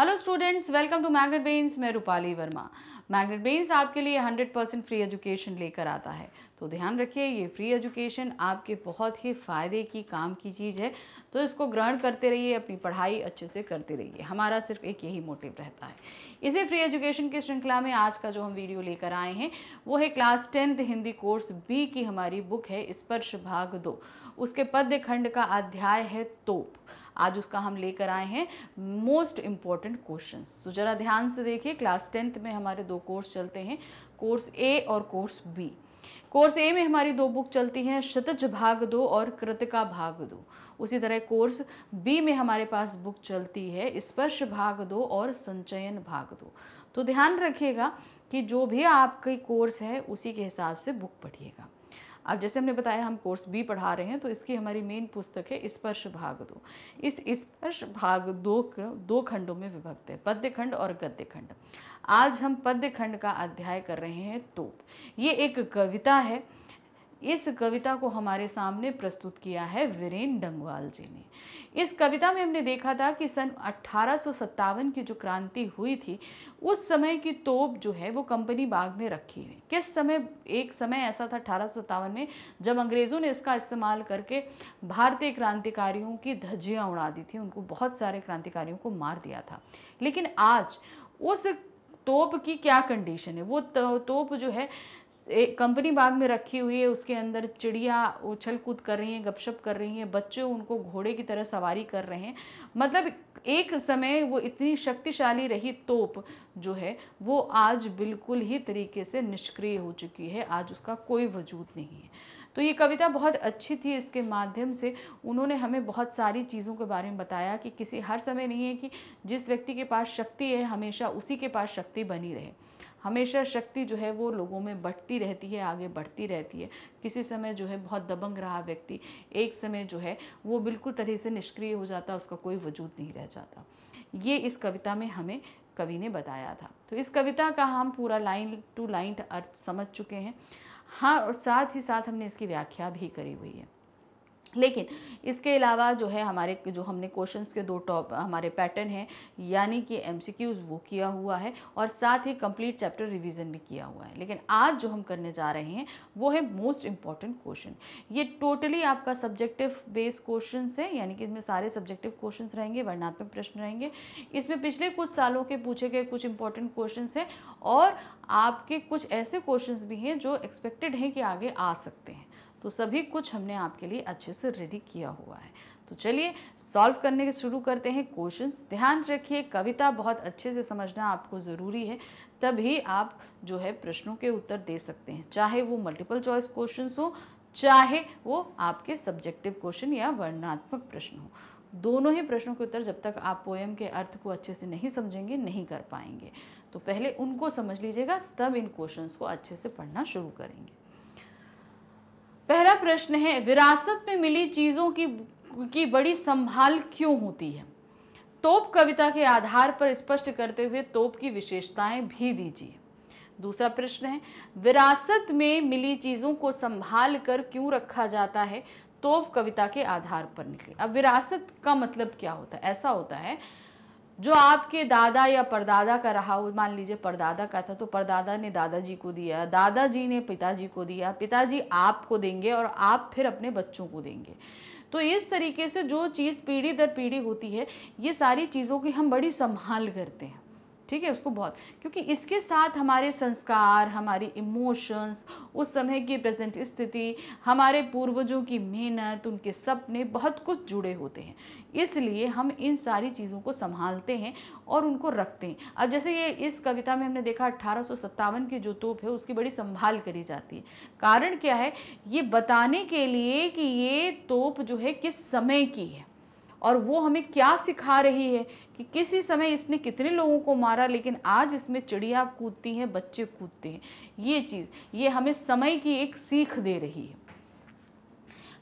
Hello students welcome to Magnet Brains मैं Rupali Verma magnet बेन्स आपके लिए 100 परसेंट फ्री एजुकेशन लेकर आता है तो ध्यान रखिए ये फ्री एजुकेशन आपके बहुत ही फ़ायदे की काम की चीज़ है तो इसको ग्रहण करते रहिए अपनी पढ़ाई अच्छे से करते रहिए हमारा सिर्फ एक यही मोटिव रहता है इसी फ्री एजुकेशन की श्रृंखला में आज का जो हम वीडियो लेकर आए हैं वो है class tenth Hindi course B की हमारी बुक है स्पर्श भाग दो उसके पद्य खंड का अध्याय है तोप आज उसका हम लेकर आए हैं मोस्ट इम्पॉर्टेंट क्वेश्चन तो ज़रा ध्यान से देखिए क्लास टेंथ में हमारे दो कोर्स चलते हैं कोर्स ए और कोर्स बी कोर्स ए में हमारी दो बुक चलती हैं शतज भाग दो और कृतिका भाग दो उसी तरह कोर्स बी में हमारे पास बुक चलती है स्पर्श भाग दो और संचयन भाग दो तो ध्यान रखिएगा कि जो भी आपकी कोर्स है उसी के हिसाब से बुक पढ़िएगा अब जैसे हमने बताया हम कोर्स बी पढ़ा रहे हैं तो इसकी हमारी मेन पुस्तक है स्पर्श भाग दो इस स्पर्श भाग दो दो खंडों में विभक्त है पद्य खंड और गद्य खंड आज हम पद्य खंड का अध्याय कर रहे हैं तो ये एक कविता है इस कविता को हमारे सामने प्रस्तुत किया है वीरेन डंगवाल जी ने इस कविता में हमने देखा था कि सन अट्ठारह की जो क्रांति हुई थी उस समय की तोप जो है वो कंपनी बाग में रखी हुई किस समय एक समय ऐसा था अठारह में जब अंग्रेज़ों ने इसका इस्तेमाल करके भारतीय क्रांतिकारियों की धज्जियाँ उड़ा दी थी उनको बहुत सारे क्रांतिकारियों को मार दिया था लेकिन आज उस तोप की क्या कंडीशन है वो तो, तोप जो है एक कंपनी बाग में रखी हुई है उसके अंदर चिड़िया उछल कूद कर रही हैं गपशप कर रही हैं बच्चे उनको घोड़े की तरह सवारी कर रहे हैं मतलब एक समय वो इतनी शक्तिशाली रही तोप जो है वो आज बिल्कुल ही तरीके से निष्क्रिय हो चुकी है आज उसका कोई वजूद नहीं है तो ये कविता बहुत अच्छी थी इसके माध्यम से उन्होंने हमें बहुत सारी चीज़ों के बारे में बताया कि किसी हर समय नहीं है कि जिस व्यक्ति के पास शक्ति है हमेशा उसी के पास शक्ति बनी रहे हमेशा शक्ति जो है वो लोगों में बढ़ती रहती है आगे बढ़ती रहती है किसी समय जो है बहुत दबंग रहा व्यक्ति एक समय जो है वो बिल्कुल तरह से निष्क्रिय हो जाता उसका कोई वजूद नहीं रह जाता ये इस कविता में हमें कवि ने बताया था तो इस कविता का हम पूरा लाइन टू लाइन अर्थ समझ चुके हैं हाँ और साथ ही साथ हमने इसकी व्याख्या भी करी हुई है लेकिन इसके अलावा जो है हमारे जो हमने क्वेश्चंस के दो टॉप हमारे पैटर्न हैं यानी कि एमसीक्यूज़ वो किया हुआ है और साथ ही कंप्लीट चैप्टर रिवीजन भी किया हुआ है लेकिन आज जो हम करने जा रहे हैं वो है मोस्ट इम्पॉर्टेंट क्वेश्चन ये टोटली आपका सब्जेक्टिव बेस्ड क्वेश्चन है यानी कि इसमें सारे सब्जेक्टिव क्वेश्चन रहेंगे वर्णात्मक प्रश्न रहेंगे इसमें पिछले कुछ सालों के पूछे गए कुछ इंपॉर्टेंट क्वेश्चन हैं और आपके कुछ ऐसे क्वेश्चन भी हैं जो एक्सपेक्टेड हैं कि आगे आ सकते हैं तो सभी कुछ हमने आपके लिए अच्छे से रेडी किया हुआ है तो चलिए सॉल्व करने के शुरू करते हैं क्वेश्चंस ध्यान रखिए कविता बहुत अच्छे से समझना आपको ज़रूरी है तभी आप जो है प्रश्नों के उत्तर दे सकते हैं चाहे वो मल्टीपल चॉइस क्वेश्चन हो चाहे वो आपके सब्जेक्टिव क्वेश्चन या वर्णात्मक प्रश्न हो दोनों ही प्रश्नों के उत्तर जब तक आप पोएम के अर्थ को अच्छे से नहीं समझेंगे नहीं कर पाएंगे तो पहले उनको समझ लीजिएगा तब इन क्वेश्चंस को अच्छे से पढ़ना शुरू करेंगे पहला प्रश्न है विरासत में मिली चीज़ों की की बड़ी संभाल क्यों होती है तोप कविता के आधार पर स्पष्ट करते हुए तोप की विशेषताएं भी दीजिए दूसरा प्रश्न है विरासत में मिली चीज़ों को संभाल कर क्यों रखा जाता है तोप कविता के आधार पर निकले अब विरासत का मतलब क्या होता है ऐसा होता है जो आपके दादा या परदादा का रहा हो मान लीजिए परदादा का था तो परदादा ने दादाजी को दिया दादाजी ने पिताजी को दिया पिताजी आपको देंगे और आप फिर अपने बच्चों को देंगे तो इस तरीके से जो चीज़ पीढ़ी दर पीढ़ी होती है ये सारी चीज़ों की हम बड़ी संभाल करते हैं ठीक है उसको बहुत क्योंकि इसके साथ हमारे संस्कार हमारी इमोशंस उस समय की प्रेजेंट स्थिति हमारे पूर्वजों की मेहनत उनके सपने बहुत कुछ जुड़े होते हैं इसलिए हम इन सारी चीज़ों को संभालते हैं और उनको रखते हैं अब जैसे ये इस कविता में हमने देखा अट्ठारह की जो तोप है उसकी बड़ी संभाल करी जाती है कारण क्या है ये बताने के लिए कि ये तोप जो है किस समय की है और वो हमें क्या सिखा रही है कि किसी समय इसने कितने लोगों को मारा लेकिन आज इसमें चिड़िया कूदती हैं बच्चे कूदते हैं ये चीज़ ये हमें समय की एक सीख दे रही है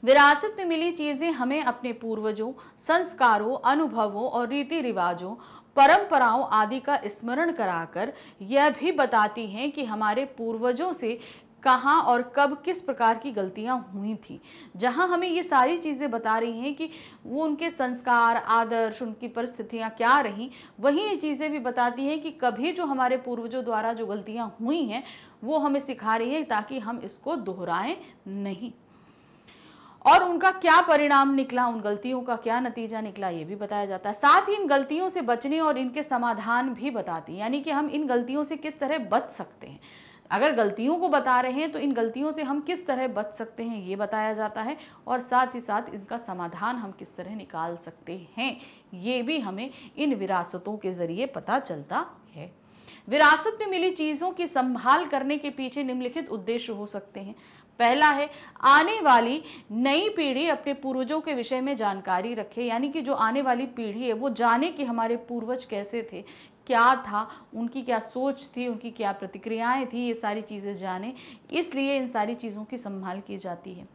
विरासत में मिली चीज़ें हमें अपने पूर्वजों संस्कारों अनुभवों और रीति रिवाजों परंपराओं आदि का स्मरण कराकर यह भी बताती हैं कि हमारे पूर्वजों से कहाँ और कब किस प्रकार की गलतियाँ हुई थी जहाँ हमें ये सारी चीज़ें बता रही हैं कि वो उनके संस्कार आदर्श उनकी परिस्थितियाँ क्या रहीं वहीं ये चीज़ें भी बताती हैं कि कभी जो हमारे पूर्वजों द्वारा जो गलतियाँ हुई हैं वो हमें सिखा रही है ताकि हम इसको दोहराएं नहीं और उनका क्या परिणाम निकला उन गलतियों का क्या नतीजा निकला ये भी बताया जाता है साथ ही इन गलतियों से बचने और इनके समाधान भी बताती है यानी कि हम इन गलतियों से किस तरह बच सकते हैं अगर गलतियों को बता रहे हैं तो इन गलतियों से हम किस तरह बच सकते हैं ये बताया जाता है और साथ ही साथ इनका समाधान हम किस तरह निकाल सकते हैं ये भी हमें इन विरासतों के ज़रिए पता चलता है विरासत में मिली चीज़ों की संभाल करने के पीछे निम्नलिखित उद्देश्य हो सकते हैं पहला है आने वाली नई पीढ़ी अपने पूर्वजों के विषय में जानकारी रखे यानी कि जो आने वाली पीढ़ी है वो जाने कि हमारे पूर्वज कैसे थे क्या था उनकी क्या सोच थी उनकी क्या प्रतिक्रियाएं थी ये सारी चीज़ें जाने इसलिए इन सारी चीज़ों की संभाल की जाती है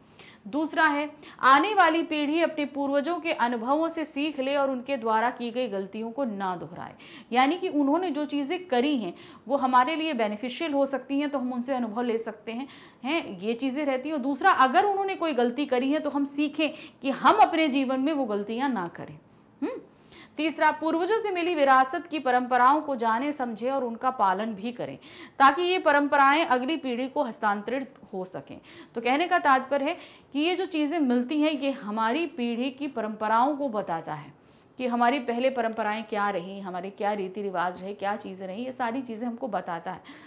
दूसरा है आने वाली पीढ़ी अपने पूर्वजों के अनुभवों से सीख ले और उनके द्वारा की गई गलतियों को ना दोहराए यानी कि उन्होंने जो चीज़ें करी हैं वो हमारे लिए बेनिफिशियल हो सकती हैं तो हम उनसे अनुभव ले सकते हैं हैं ये चीज़ें रहती हैं और दूसरा अगर उन्होंने कोई गलती करी है तो हम सीखें कि हम अपने जीवन में वो गलतियाँ ना करें हुँ? हम्म? तीसरा पूर्वजों से मिली विरासत की परंपराओं को जाने समझें और उनका पालन भी करें ताकि ये परंपराएं अगली पीढ़ी को हस्तांतरित हो सकें तो कहने का तात्पर्य है कि ये जो चीज़ें मिलती हैं ये हमारी पीढ़ी की परंपराओं को बताता है कि हमारी पहले परंपराएं क्या रही हमारे क्या रीति रिवाज रहे क्या चीज़ें रही ये सारी चीज़ें हमको बताता है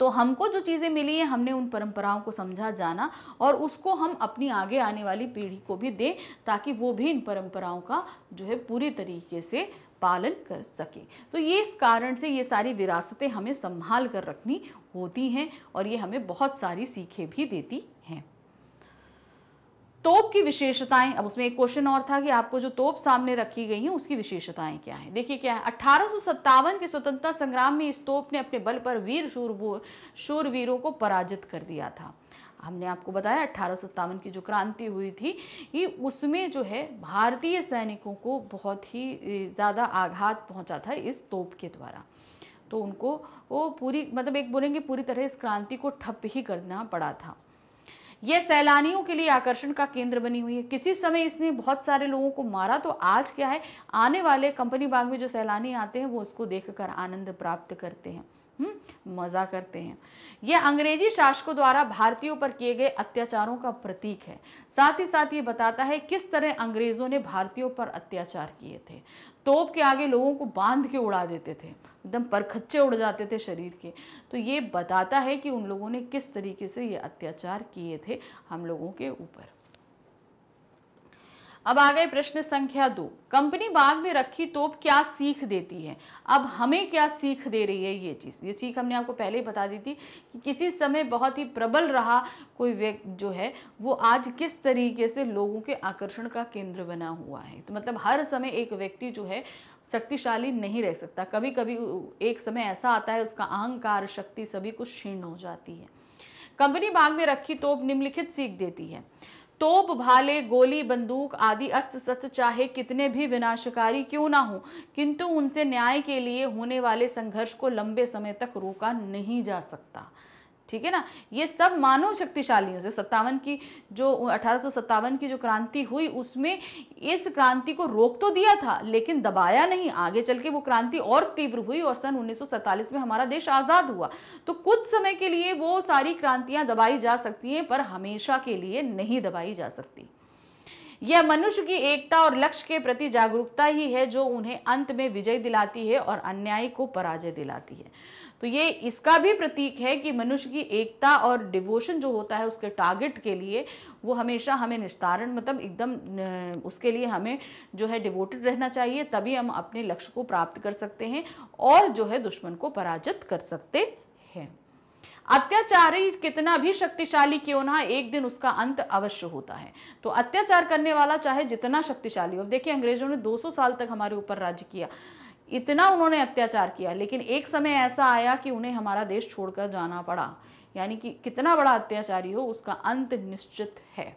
तो हमको जो चीज़ें मिली हैं हमने उन परंपराओं को समझा जाना और उसको हम अपनी आगे आने वाली पीढ़ी को भी दें ताकि वो भी इन परंपराओं का जो है पूरी तरीके से पालन कर सके तो ये इस कारण से ये सारी विरासतें हमें संभाल कर रखनी होती हैं और ये हमें बहुत सारी सीखें भी देती तोप की विशेषताएं अब उसमें एक क्वेश्चन और था कि आपको जो तोप सामने रखी गई हैं उसकी विशेषताएं क्या है देखिए क्या है अठारह के स्वतंत्रता संग्राम में इस तोप ने अपने बल पर वीर शूर शूरवीरों को पराजित कर दिया था हमने आपको बताया अठारह की जो क्रांति हुई थी ये उसमें जो है भारतीय सैनिकों को बहुत ही ज़्यादा आघात पहुंचा था इस तोप के द्वारा तो उनको वो पूरी मतलब एक बोलेंगे पूरी तरह इस क्रांति को ठप ही करना पड़ा था ये सैलानियों के लिए आकर्षण का केंद्र बनी हुई है किसी समय इसने बहुत सारे लोगों को मारा तो आज क्या है आने वाले कंपनी बाग में जो सैलानी आते हैं वो उसको देखकर आनंद प्राप्त करते हैं हम्म, मज़ा करते हैं ये अंग्रेजी शासकों द्वारा भारतीयों पर किए गए अत्याचारों का प्रतीक है साथ ही साथ ये बताता है किस तरह अंग्रेज़ों ने भारतीयों पर अत्याचार किए थे तोप के आगे लोगों को बांध के उड़ा देते थे एकदम परखच्चे उड़ जाते थे शरीर के तो ये बताता है कि उन लोगों ने किस तरीके से ये अत्याचार किए थे हम लोगों के ऊपर अब आ गए प्रश्न संख्या दो कंपनी बाग में रखी तोप क्या सीख देती है अब हमें क्या सीख दे रही है ये चीज़ ये सीख हमने आपको पहले ही बता दी थी कि किसी समय बहुत ही प्रबल रहा कोई व्यक्ति जो है वो आज किस तरीके से लोगों के आकर्षण का केंद्र बना हुआ है तो मतलब हर समय एक व्यक्ति जो है शक्तिशाली नहीं रह सकता कभी कभी एक समय ऐसा आता है उसका अहंकार शक्ति सभी कुछ क्षीण हो जाती है कंपनी बाग में रखी तोप निम्नलिखित सीख देती है तोप भाले गोली बंदूक आदि अस्त्र शस्त्र चाहे कितने भी विनाशकारी क्यों ना हो किंतु उनसे न्याय के लिए होने वाले संघर्ष को लंबे समय तक रोका नहीं जा सकता ठीक है ना ये सब मानव शक्तिशालियों से सत्तावन की जो अठारह की जो क्रांति हुई उसमें इस क्रांति को रोक तो दिया था लेकिन दबाया नहीं आगे चल के वो क्रांति और तीव्र हुई और सन उन्नीस में हमारा देश आज़ाद हुआ तो कुछ समय के लिए वो सारी क्रांतियां दबाई जा सकती हैं पर हमेशा के लिए नहीं दबाई जा सकती यह मनुष्य की एकता और लक्ष्य के प्रति जागरूकता ही है जो उन्हें अंत में विजय दिलाती है और अन्याय को पराजय दिलाती है तो ये इसका भी प्रतीक है कि मनुष्य की एकता और डिवोशन जो होता है उसके टारगेट के लिए वो हमेशा हमें निस्तारण मतलब एकदम उसके लिए हमें जो है डिवोटेड रहना चाहिए तभी हम अपने लक्ष्य को प्राप्त कर सकते हैं और जो है दुश्मन को पराजित कर सकते हैं अत्याचारी कितना भी शक्तिशाली क्यों ना एक दिन उसका अंत अवश्य होता है तो अत्याचार करने वाला चाहे जितना शक्तिशाली हो देखिए अंग्रेजों ने 200 साल तक हमारे ऊपर राज्य किया इतना उन्होंने अत्याचार किया लेकिन एक समय ऐसा आया कि उन्हें हमारा देश छोड़कर जाना पड़ा यानी कि कितना बड़ा अत्याचारी हो उसका अंत निश्चित है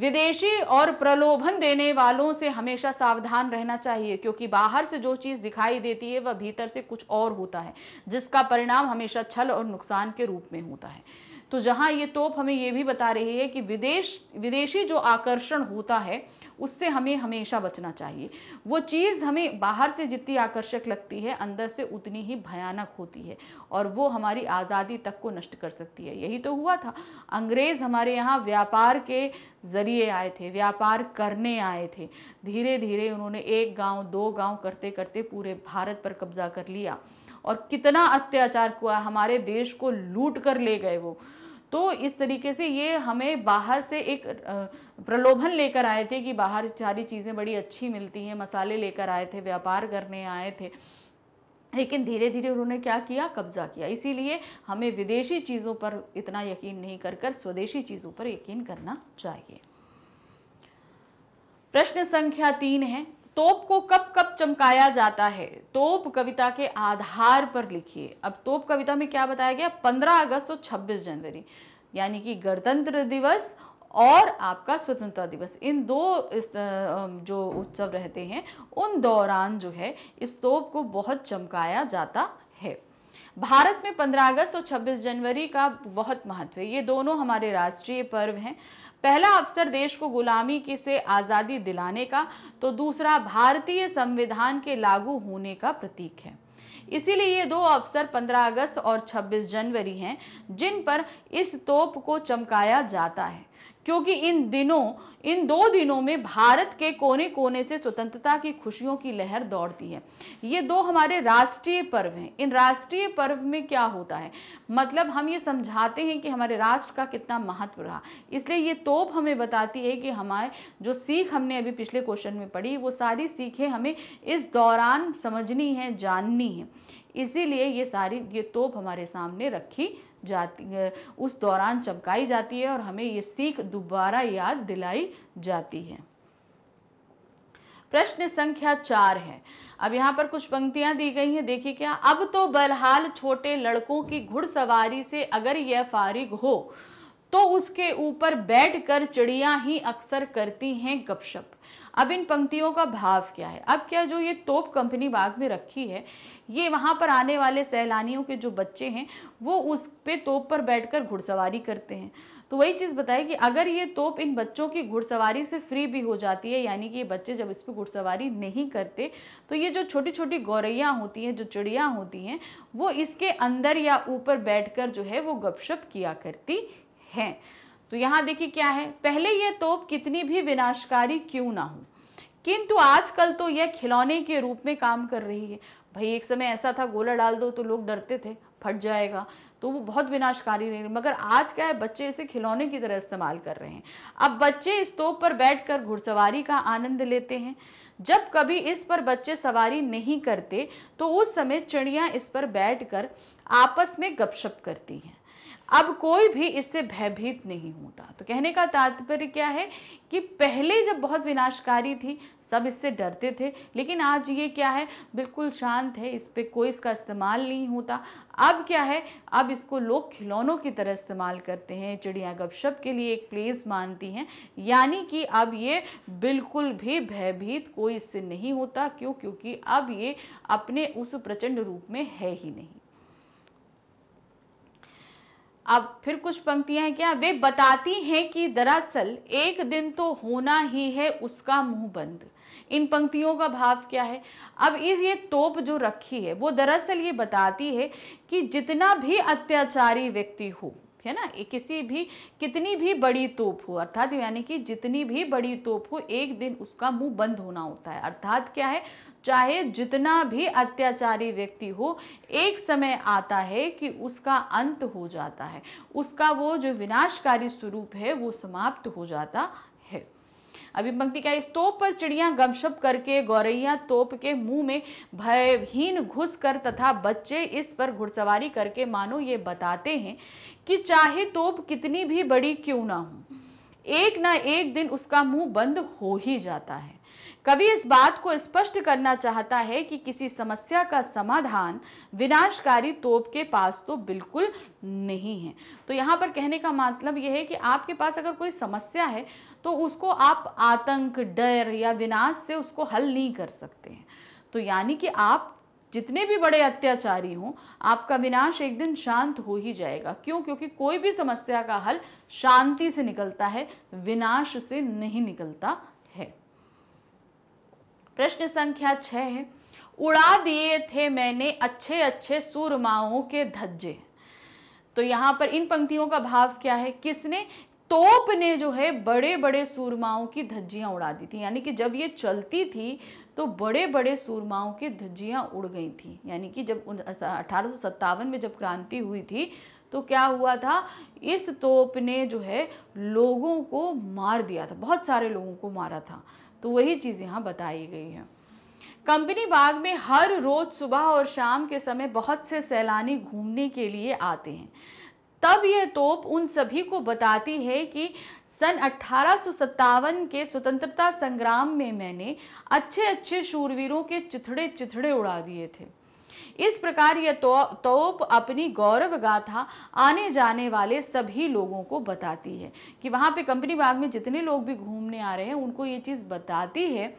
विदेशी और प्रलोभन देने वालों से हमेशा सावधान रहना चाहिए क्योंकि बाहर से जो चीज़ दिखाई देती है वह भीतर से कुछ और होता है जिसका परिणाम हमेशा छल और नुकसान के रूप में होता है तो जहां ये तोप हमें ये भी बता रही है कि विदेश विदेशी जो आकर्षण होता है उससे हमें हमेशा बचना चाहिए वो चीज़ हमें बाहर से जितनी आकर्षक लगती है अंदर से उतनी ही भयानक होती है और वो हमारी आज़ादी तक को नष्ट कर सकती है यही तो हुआ था अंग्रेज़ हमारे यहाँ व्यापार के ज़रिए आए थे व्यापार करने आए थे धीरे धीरे उन्होंने एक गांव दो गांव करते करते पूरे भारत पर कब्जा कर लिया और कितना अत्याचार हुआ हमारे देश को लूट कर ले गए वो तो इस तरीके से ये हमें बाहर से एक प्रलोभन लेकर आए थे कि बाहर सारी चीज़ें बड़ी अच्छी मिलती हैं मसाले लेकर आए थे व्यापार करने आए थे लेकिन धीरे धीरे उन्होंने क्या किया कब्जा किया इसीलिए हमें विदेशी चीज़ों पर इतना यकीन नहीं कर कर स्वदेशी चीज़ों पर यकीन करना चाहिए प्रश्न संख्या तीन है तोप को कब कब चमकाया जाता है तोप कविता के आधार पर लिखिए अब तोप कविता में क्या बताया गया 15 अगस्त और 26 जनवरी यानी कि गणतंत्र दिवस और आपका स्वतंत्रता दिवस इन दो इस जो उत्सव रहते हैं उन दौरान जो है इस तोप को बहुत चमकाया जाता है भारत में 15 अगस्त और 26 जनवरी का बहुत महत्व है ये दोनों हमारे राष्ट्रीय पर्व हैं पहला अवसर देश को गुलामी की से आज़ादी दिलाने का तो दूसरा भारतीय संविधान के लागू होने का प्रतीक है इसीलिए ये दो अवसर 15 अगस्त और 26 जनवरी हैं जिन पर इस तोप को चमकाया जाता है क्योंकि इन दिनों इन दो दिनों में भारत के कोने कोने से स्वतंत्रता की खुशियों की लहर दौड़ती है ये दो हमारे राष्ट्रीय पर्व हैं इन राष्ट्रीय पर्व में क्या होता है मतलब हम ये समझाते हैं कि हमारे राष्ट्र का कितना महत्व रहा इसलिए ये तोप हमें बताती है कि हमारे जो सीख हमने अभी पिछले क्वेश्चन में पढ़ी वो सारी सीखें हमें इस दौरान समझनी है जाननी है इसीलिए ये सारी ये तोप हमारे सामने रखी जाती है उस दौरान चमकाई जाती है और हमें ये सीख दोबारा याद दिलाई जाती है प्रश्न संख्या चार है अब यहाँ पर कुछ पंक्तियां दी गई हैं देखिए क्या अब तो बलहाल छोटे लड़कों की घुड़सवारी से अगर यह फारिग हो तो उसके ऊपर बैठकर चिड़िया ही अक्सर करती हैं गपशप अब इन पंक्तियों का भाव क्या है अब क्या जो ये तोप कंपनी बाग में रखी है ये वहाँ पर आने वाले सैलानियों के जो बच्चे हैं वो उस पे तोप पर बैठकर घुड़सवारी करते हैं तो वही चीज़ बताए कि अगर ये तोप इन बच्चों की घुड़सवारी से फ्री भी हो जाती है यानी कि ये बच्चे जब इस पर घुड़सवारी नहीं करते तो ये जो छोटी छोटी गौरैया होती हैं जो चिड़िया होती हैं वो इसके अंदर या ऊपर बैठ जो है वो गपशप किया करती हैं तो यहाँ देखिए क्या है पहले ये तोप कितनी भी विनाशकारी क्यों ना हो किंतु आजकल तो यह खिलौने के रूप में काम कर रही है भाई एक समय ऐसा था गोला डाल दो तो लोग डरते थे फट जाएगा तो वो बहुत विनाशकारी नहीं मगर आज क्या है बच्चे इसे खिलौने की तरह इस्तेमाल कर रहे हैं अब बच्चे इस तोप पर बैठकर घुड़सवारी का आनंद लेते हैं जब कभी इस पर बच्चे सवारी नहीं करते तो उस समय चिड़िया इस पर बैठकर आपस में गपशप करती हैं अब कोई भी इससे भयभीत नहीं होता तो कहने का तात्पर्य क्या है कि पहले जब बहुत विनाशकारी थी सब इससे डरते थे लेकिन आज ये क्या है बिल्कुल शांत है इस पर कोई इसका इस्तेमाल नहीं होता अब क्या है अब इसको लोग खिलौनों की तरह इस्तेमाल करते हैं चिड़िया गपशप के लिए एक प्लेस मानती हैं यानी कि अब ये बिल्कुल भी भयभीत कोई इससे नहीं होता क्यों क्योंकि अब ये अपने उस प्रचंड रूप में है ही नहीं अब फिर कुछ पंक्तियां हैं क्या वे बताती हैं कि दरअसल एक दिन तो होना ही है उसका मुंह बंद इन पंक्तियों का भाव क्या है अब इस ये तोप जो रखी है वो दरअसल ये बताती है कि जितना भी अत्याचारी व्यक्ति हो है ना किसी भी कितनी भी बड़ी तोप हो अर्थात यानी कि जितनी भी बड़ी तोप हो एक दिन उसका मुंह बंद होना होता है अर्थात क्या है चाहे जितना भी अत्याचारी व्यक्ति हो एक समय आता है कि उसका अंत हो जाता है उसका वो जो विनाशकारी स्वरूप है वो समाप्त हो जाता अभी पंक्ति क्या है तोप पर चिड़िया गमशप करके गौरैया तोप के मुंह में भयहीन घुस कर तथा बच्चे इस पर घुड़सवारी करके मानो ये बताते हैं कि चाहे तोप कितनी भी बड़ी क्यों ना हो एक ना एक दिन उसका मुंह बंद हो ही जाता है कवि इस बात को स्पष्ट करना चाहता है कि किसी समस्या का समाधान विनाशकारी तोप के पास तो बिल्कुल नहीं है तो यहाँ पर कहने का मतलब यह है कि आपके पास अगर कोई समस्या है तो उसको आप आतंक डर या विनाश से उसको हल नहीं कर सकते हैं तो यानी कि आप जितने भी बड़े अत्याचारी हों आपका विनाश एक दिन शांत हो ही जाएगा क्यों क्योंकि कोई भी समस्या का हल शांति से निकलता है विनाश से नहीं निकलता प्रश्न संख्या छह है उड़ा दिए थे मैंने अच्छे अच्छे सूरमाओं के धज्जे तो यहाँ पर इन पंक्तियों का भाव क्या है किसने तोप ने जो है बड़े बड़े सूरमाओं की धज्जियां उड़ा दी थी यानी कि जब ये चलती थी तो बड़े बड़े सूरमाओं की धज्जियां उड़ गई थी यानी कि जब अठारह में जब क्रांति हुई थी तो क्या हुआ था इस तोप ने जो है लोगों को मार दिया था बहुत सारे लोगों को मारा था तो वही चीज़ यहाँ बताई गई है कंपनी बाग में हर रोज़ सुबह और शाम के समय बहुत से सैलानी घूमने के लिए आते हैं तब यह तोप उन सभी को बताती है कि सन अठारह के स्वतंत्रता संग्राम में मैंने अच्छे अच्छे शूरवीरों के चिथड़े चिथड़े उड़ा दिए थे इस प्रकार यह तो, तोप अपनी गौरव गाथा आने जाने वाले सभी लोगों को बताती है कि वहाँ पे कंपनी बाग में जितने लोग भी घूमने आ रहे हैं उनको ये चीज़ बताती है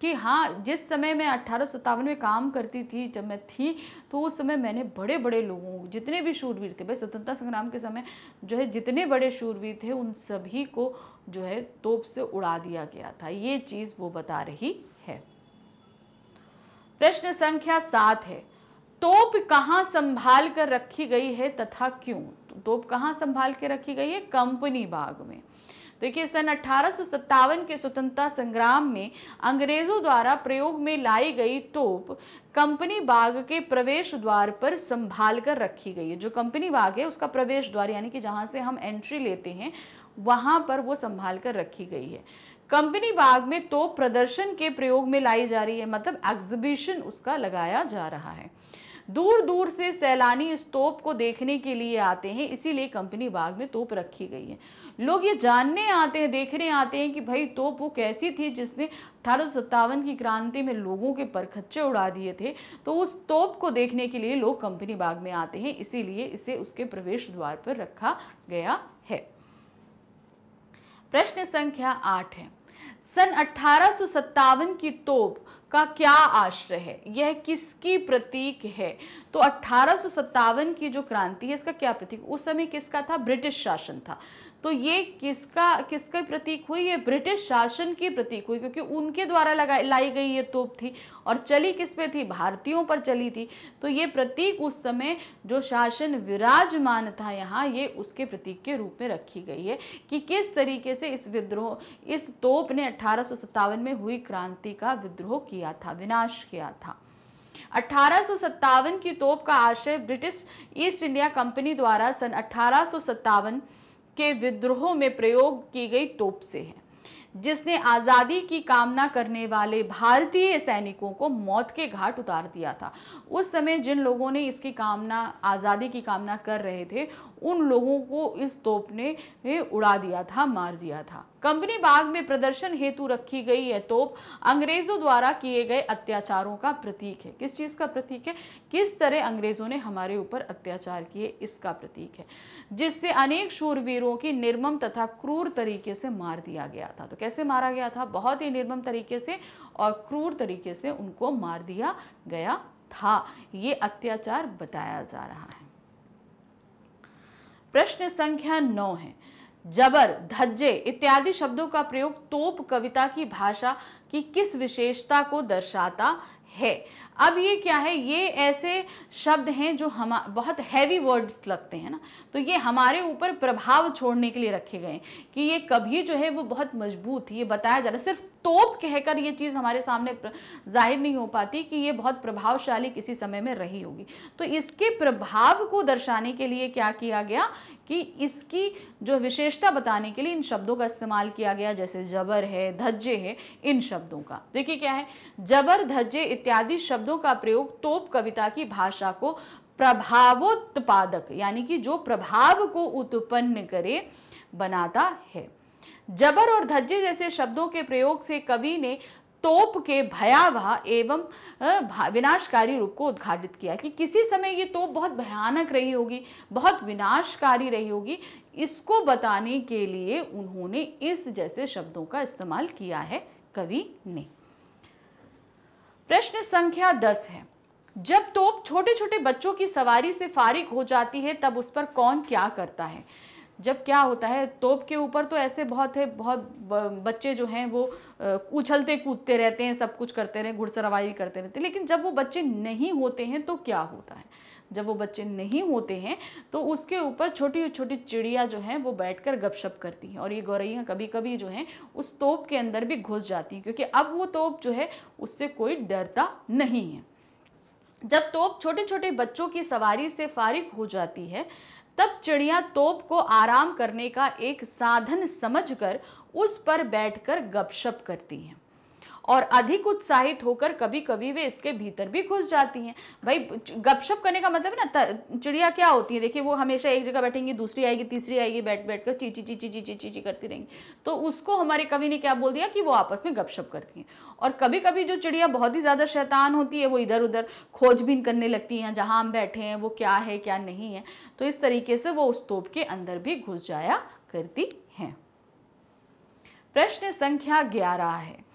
कि हाँ जिस समय मैं अट्ठारह में काम करती थी जब मैं थी तो उस समय मैंने बड़े बड़े लोगों जितने भी शूरवीर थे भाई स्वतंत्रता संग्राम के समय जो है जितने बड़े शूरवीर थे उन सभी को जो है तोप से उड़ा दिया गया था ये चीज़ वो बता रही है प्रश्न संख्या सात है तोप कहाँ संभाल कर रखी गई है तथा क्यों तोप कहाँ संभाल के रखी गई है कंपनी बाग में देखिए सन अठारह के स्वतंत्रता संग्राम में अंग्रेजों द्वारा प्रयोग में लाई गई तोप कंपनी बाग के प्रवेश द्वार पर संभाल कर रखी गई है जो कंपनी बाग है उसका प्रवेश द्वार यानी कि जहाँ से हम एंट्री लेते हैं वहाँ पर वो संभाल कर रखी गई है कंपनी बाग में तोप प्रदर्शन के प्रयोग में लाई जा रही है मतलब एग्जीबिशन उसका लगाया जा रहा है दूर दूर से सैलानी इस तोप को देखने के लिए आते हैं इसीलिए कंपनी बाग में तोप रखी गई है लोग ये जानने आते हैं देखने आते हैं कि भाई तोप वो कैसी थी जिसने अठारह की क्रांति में लोगों के परखच्चे उड़ा दिए थे तो उस तोप को देखने के लिए लोग कंपनी बाग में आते हैं इसीलिए इसे उसके प्रवेश द्वार पर रखा गया है प्रश्न संख्या आठ है सन अठारह की तोप का क्या आश्रय है यह किसकी प्रतीक है तो अठारह की जो क्रांति है इसका क्या प्रतीक उस समय किसका था ब्रिटिश शासन था तो ये किसका किसके प्रतीक हुई ये ब्रिटिश शासन की प्रतीक हुई क्योंकि उनके द्वारा लगाई लाई गई ये तोप थी और चली किस पे थी भारतीयों पर चली थी तो ये प्रतीक उस समय जो शासन विराजमान था यहाँ ये उसके प्रतीक के रूप में रखी गई है कि किस तरीके से इस विद्रोह इस तोप ने अठारह में हुई क्रांति का विद्रोह किया था विनाश किया था अठारह की तोप का आशय ब्रिटिश ईस्ट इंडिया कंपनी द्वारा सन अठारह के विद्रोह में प्रयोग की गई तोप से है जिसने आज़ादी की कामना करने वाले भारतीय सैनिकों को मौत के घाट उतार दिया था उस समय जिन लोगों ने इसकी कामना आज़ादी की कामना कर रहे थे उन लोगों को इस तोप ने उड़ा दिया था मार दिया था कंपनी बाग में प्रदर्शन हेतु रखी गई यह तोप अंग्रेजों द्वारा किए गए अत्याचारों का प्रतीक है किस चीज़ का प्रतीक है किस तरह अंग्रेजों ने हमारे ऊपर अत्याचार किए इसका प्रतीक है जिससे अनेक शूरवीरों की निर्मम तथा क्रूर तरीके से मार दिया गया था तो कैसे मारा गया था बहुत ही निर्मम तरीके से और क्रूर तरीके से उनको मार दिया गया था ये अत्याचार बताया जा रहा है प्रश्न संख्या नौ है जबर धज्जे इत्यादि शब्दों का प्रयोग तोप कविता की भाषा की किस विशेषता को दर्शाता है अब ये क्या है ये ऐसे शब्द हैं जो हम बहुत हैवी वर्ड्स लगते हैं ना तो ये हमारे ऊपर प्रभाव छोड़ने के लिए रखे गए कि ये कभी जो है वो बहुत मजबूत ये बताया जा रहा है सिर्फ तोप कहकर ये चीज़ हमारे सामने जाहिर नहीं हो पाती कि ये बहुत प्रभावशाली किसी समय में रही होगी तो इसके प्रभाव को दर्शाने के लिए क्या किया गया कि इसकी जो विशेषता बताने के लिए इन शब्दों का इस्तेमाल किया गया जैसे जबर है धज्जे है इन शब्दों का देखिए क्या है जबर धज्जे इत्यादि शब्द शब्दों का प्रयोग तोप कविता की भाषा को प्रभावोत्पादक यानी कि जो प्रभाव को उत्पन्न करे बनाता है जबर और धज्जे जैसे शब्दों के प्रयोग से कवि ने तोप के भयावह एवं विनाशकारी रूप को उद्घाटित किया कि किसी समय ये तोप बहुत भयानक रही होगी बहुत विनाशकारी रही होगी इसको बताने के लिए उन्होंने इस जैसे शब्दों का इस्तेमाल किया है कवि ने प्रश्न संख्या दस है जब तोप छोटे छोटे बच्चों की सवारी से फारिग हो जाती है तब उस पर कौन क्या करता है जब क्या होता है तोप के ऊपर तो ऐसे बहुत है बहुत बच्चे जो हैं वो उछलते कूदते रहते हैं सब कुछ करते रहे घुड़सवारी करते रहते हैं लेकिन जब वो बच्चे नहीं होते हैं तो क्या होता है जब वो बच्चे नहीं होते हैं तो उसके ऊपर छोटी छोटी चिड़िया जो है वो बैठकर गपशप करती हैं और ये गौरैया कभी कभी जो है उस तोप के अंदर भी घुस जाती हैं क्योंकि अब वो तोप जो है उससे कोई डरता नहीं है जब तोप छोटे छोटे बच्चों की सवारी से फारिग हो जाती है तब चिड़िया तोप को आराम करने का एक साधन समझकर उस पर बैठकर गपशप करती हैं और अधिक उत्साहित होकर कभी कभी वे इसके भीतर भी घुस जाती हैं भाई गपशप करने का मतलब है ना चिड़िया क्या होती है देखिए वो हमेशा एक जगह बैठेंगी दूसरी आएगी तीसरी आएगी बैठ बैठ कर चीची चीची चीची चीची करती रहेंगी तो उसको हमारे कवि ने क्या बोल दिया कि वो आपस में गपशप करती हैं और कभी कभी जो चिड़िया बहुत ही ज़्यादा शैतान होती है वो इधर उधर खोजबीन करने लगती हैं जहाँ हम बैठे हैं वो क्या है क्या नहीं है तो इस तरीके से वो उस तोप के अंदर भी घुस जाया करती हैं प्रश्न संख्या ग्यारह है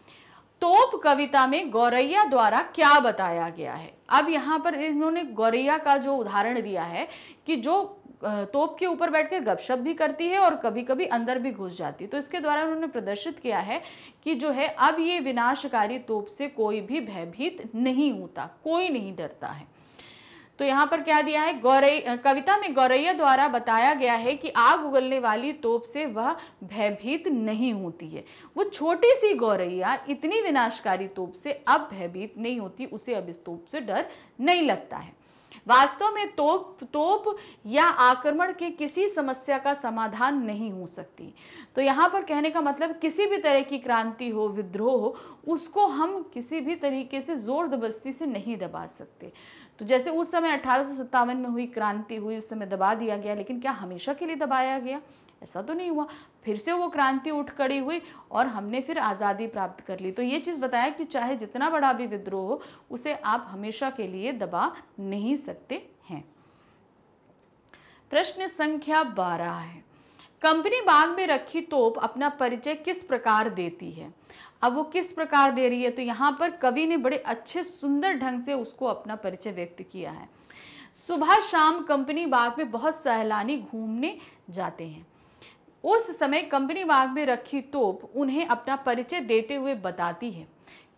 तोप कविता में गौरैया द्वारा क्या बताया गया है अब यहाँ पर इन्होंने गौरैया का जो उदाहरण दिया है कि जो तोप के ऊपर बैठकर गपशप भी करती है और कभी कभी अंदर भी घुस जाती है तो इसके द्वारा उन्होंने प्रदर्शित किया है कि जो है अब ये विनाशकारी तोप से कोई भी भयभीत नहीं होता कोई नहीं डरता है तो यहाँ पर क्या दिया है गौरैया कविता में गौरैया द्वारा बताया गया है कि आग उगलने वाली तोप से वह भयभीत नहीं होती है वो छोटी सी गौरैया इतनी विनाशकारी तोप से अब भयभीत नहीं होती उसे अब इस तोप से डर नहीं लगता है वास्तव में तोप तोप या आक्रमण के किसी समस्या का समाधान नहीं हो सकती तो यहाँ पर कहने का मतलब किसी भी तरह की क्रांति हो विद्रोह हो उसको हम किसी भी तरीके से जोर जबरदस्ती से नहीं दबा सकते तो जैसे उस समय अठारह में हुई क्रांति हुई उस समय दबा दिया गया लेकिन क्या हमेशा के लिए दबाया गया ऐसा तो नहीं हुआ फिर से वो क्रांति उठ खड़ी हुई और हमने फिर आज़ादी प्राप्त कर ली तो ये चीज़ बताया कि चाहे जितना बड़ा भी विद्रोह हो उसे आप हमेशा के लिए दबा नहीं सकते हैं प्रश्न संख्या बारह है कंपनी बाग में रखी तोप अपना परिचय किस प्रकार देती है अब वो किस प्रकार दे रही है तो यहाँ पर कवि ने बड़े अच्छे सुंदर ढंग से उसको अपना परिचय व्यक्त किया है सुबह शाम कंपनी बाग में बहुत सहलानी घूमने जाते हैं उस समय कंपनी बाग में रखी तोप उन्हें अपना परिचय देते हुए बताती है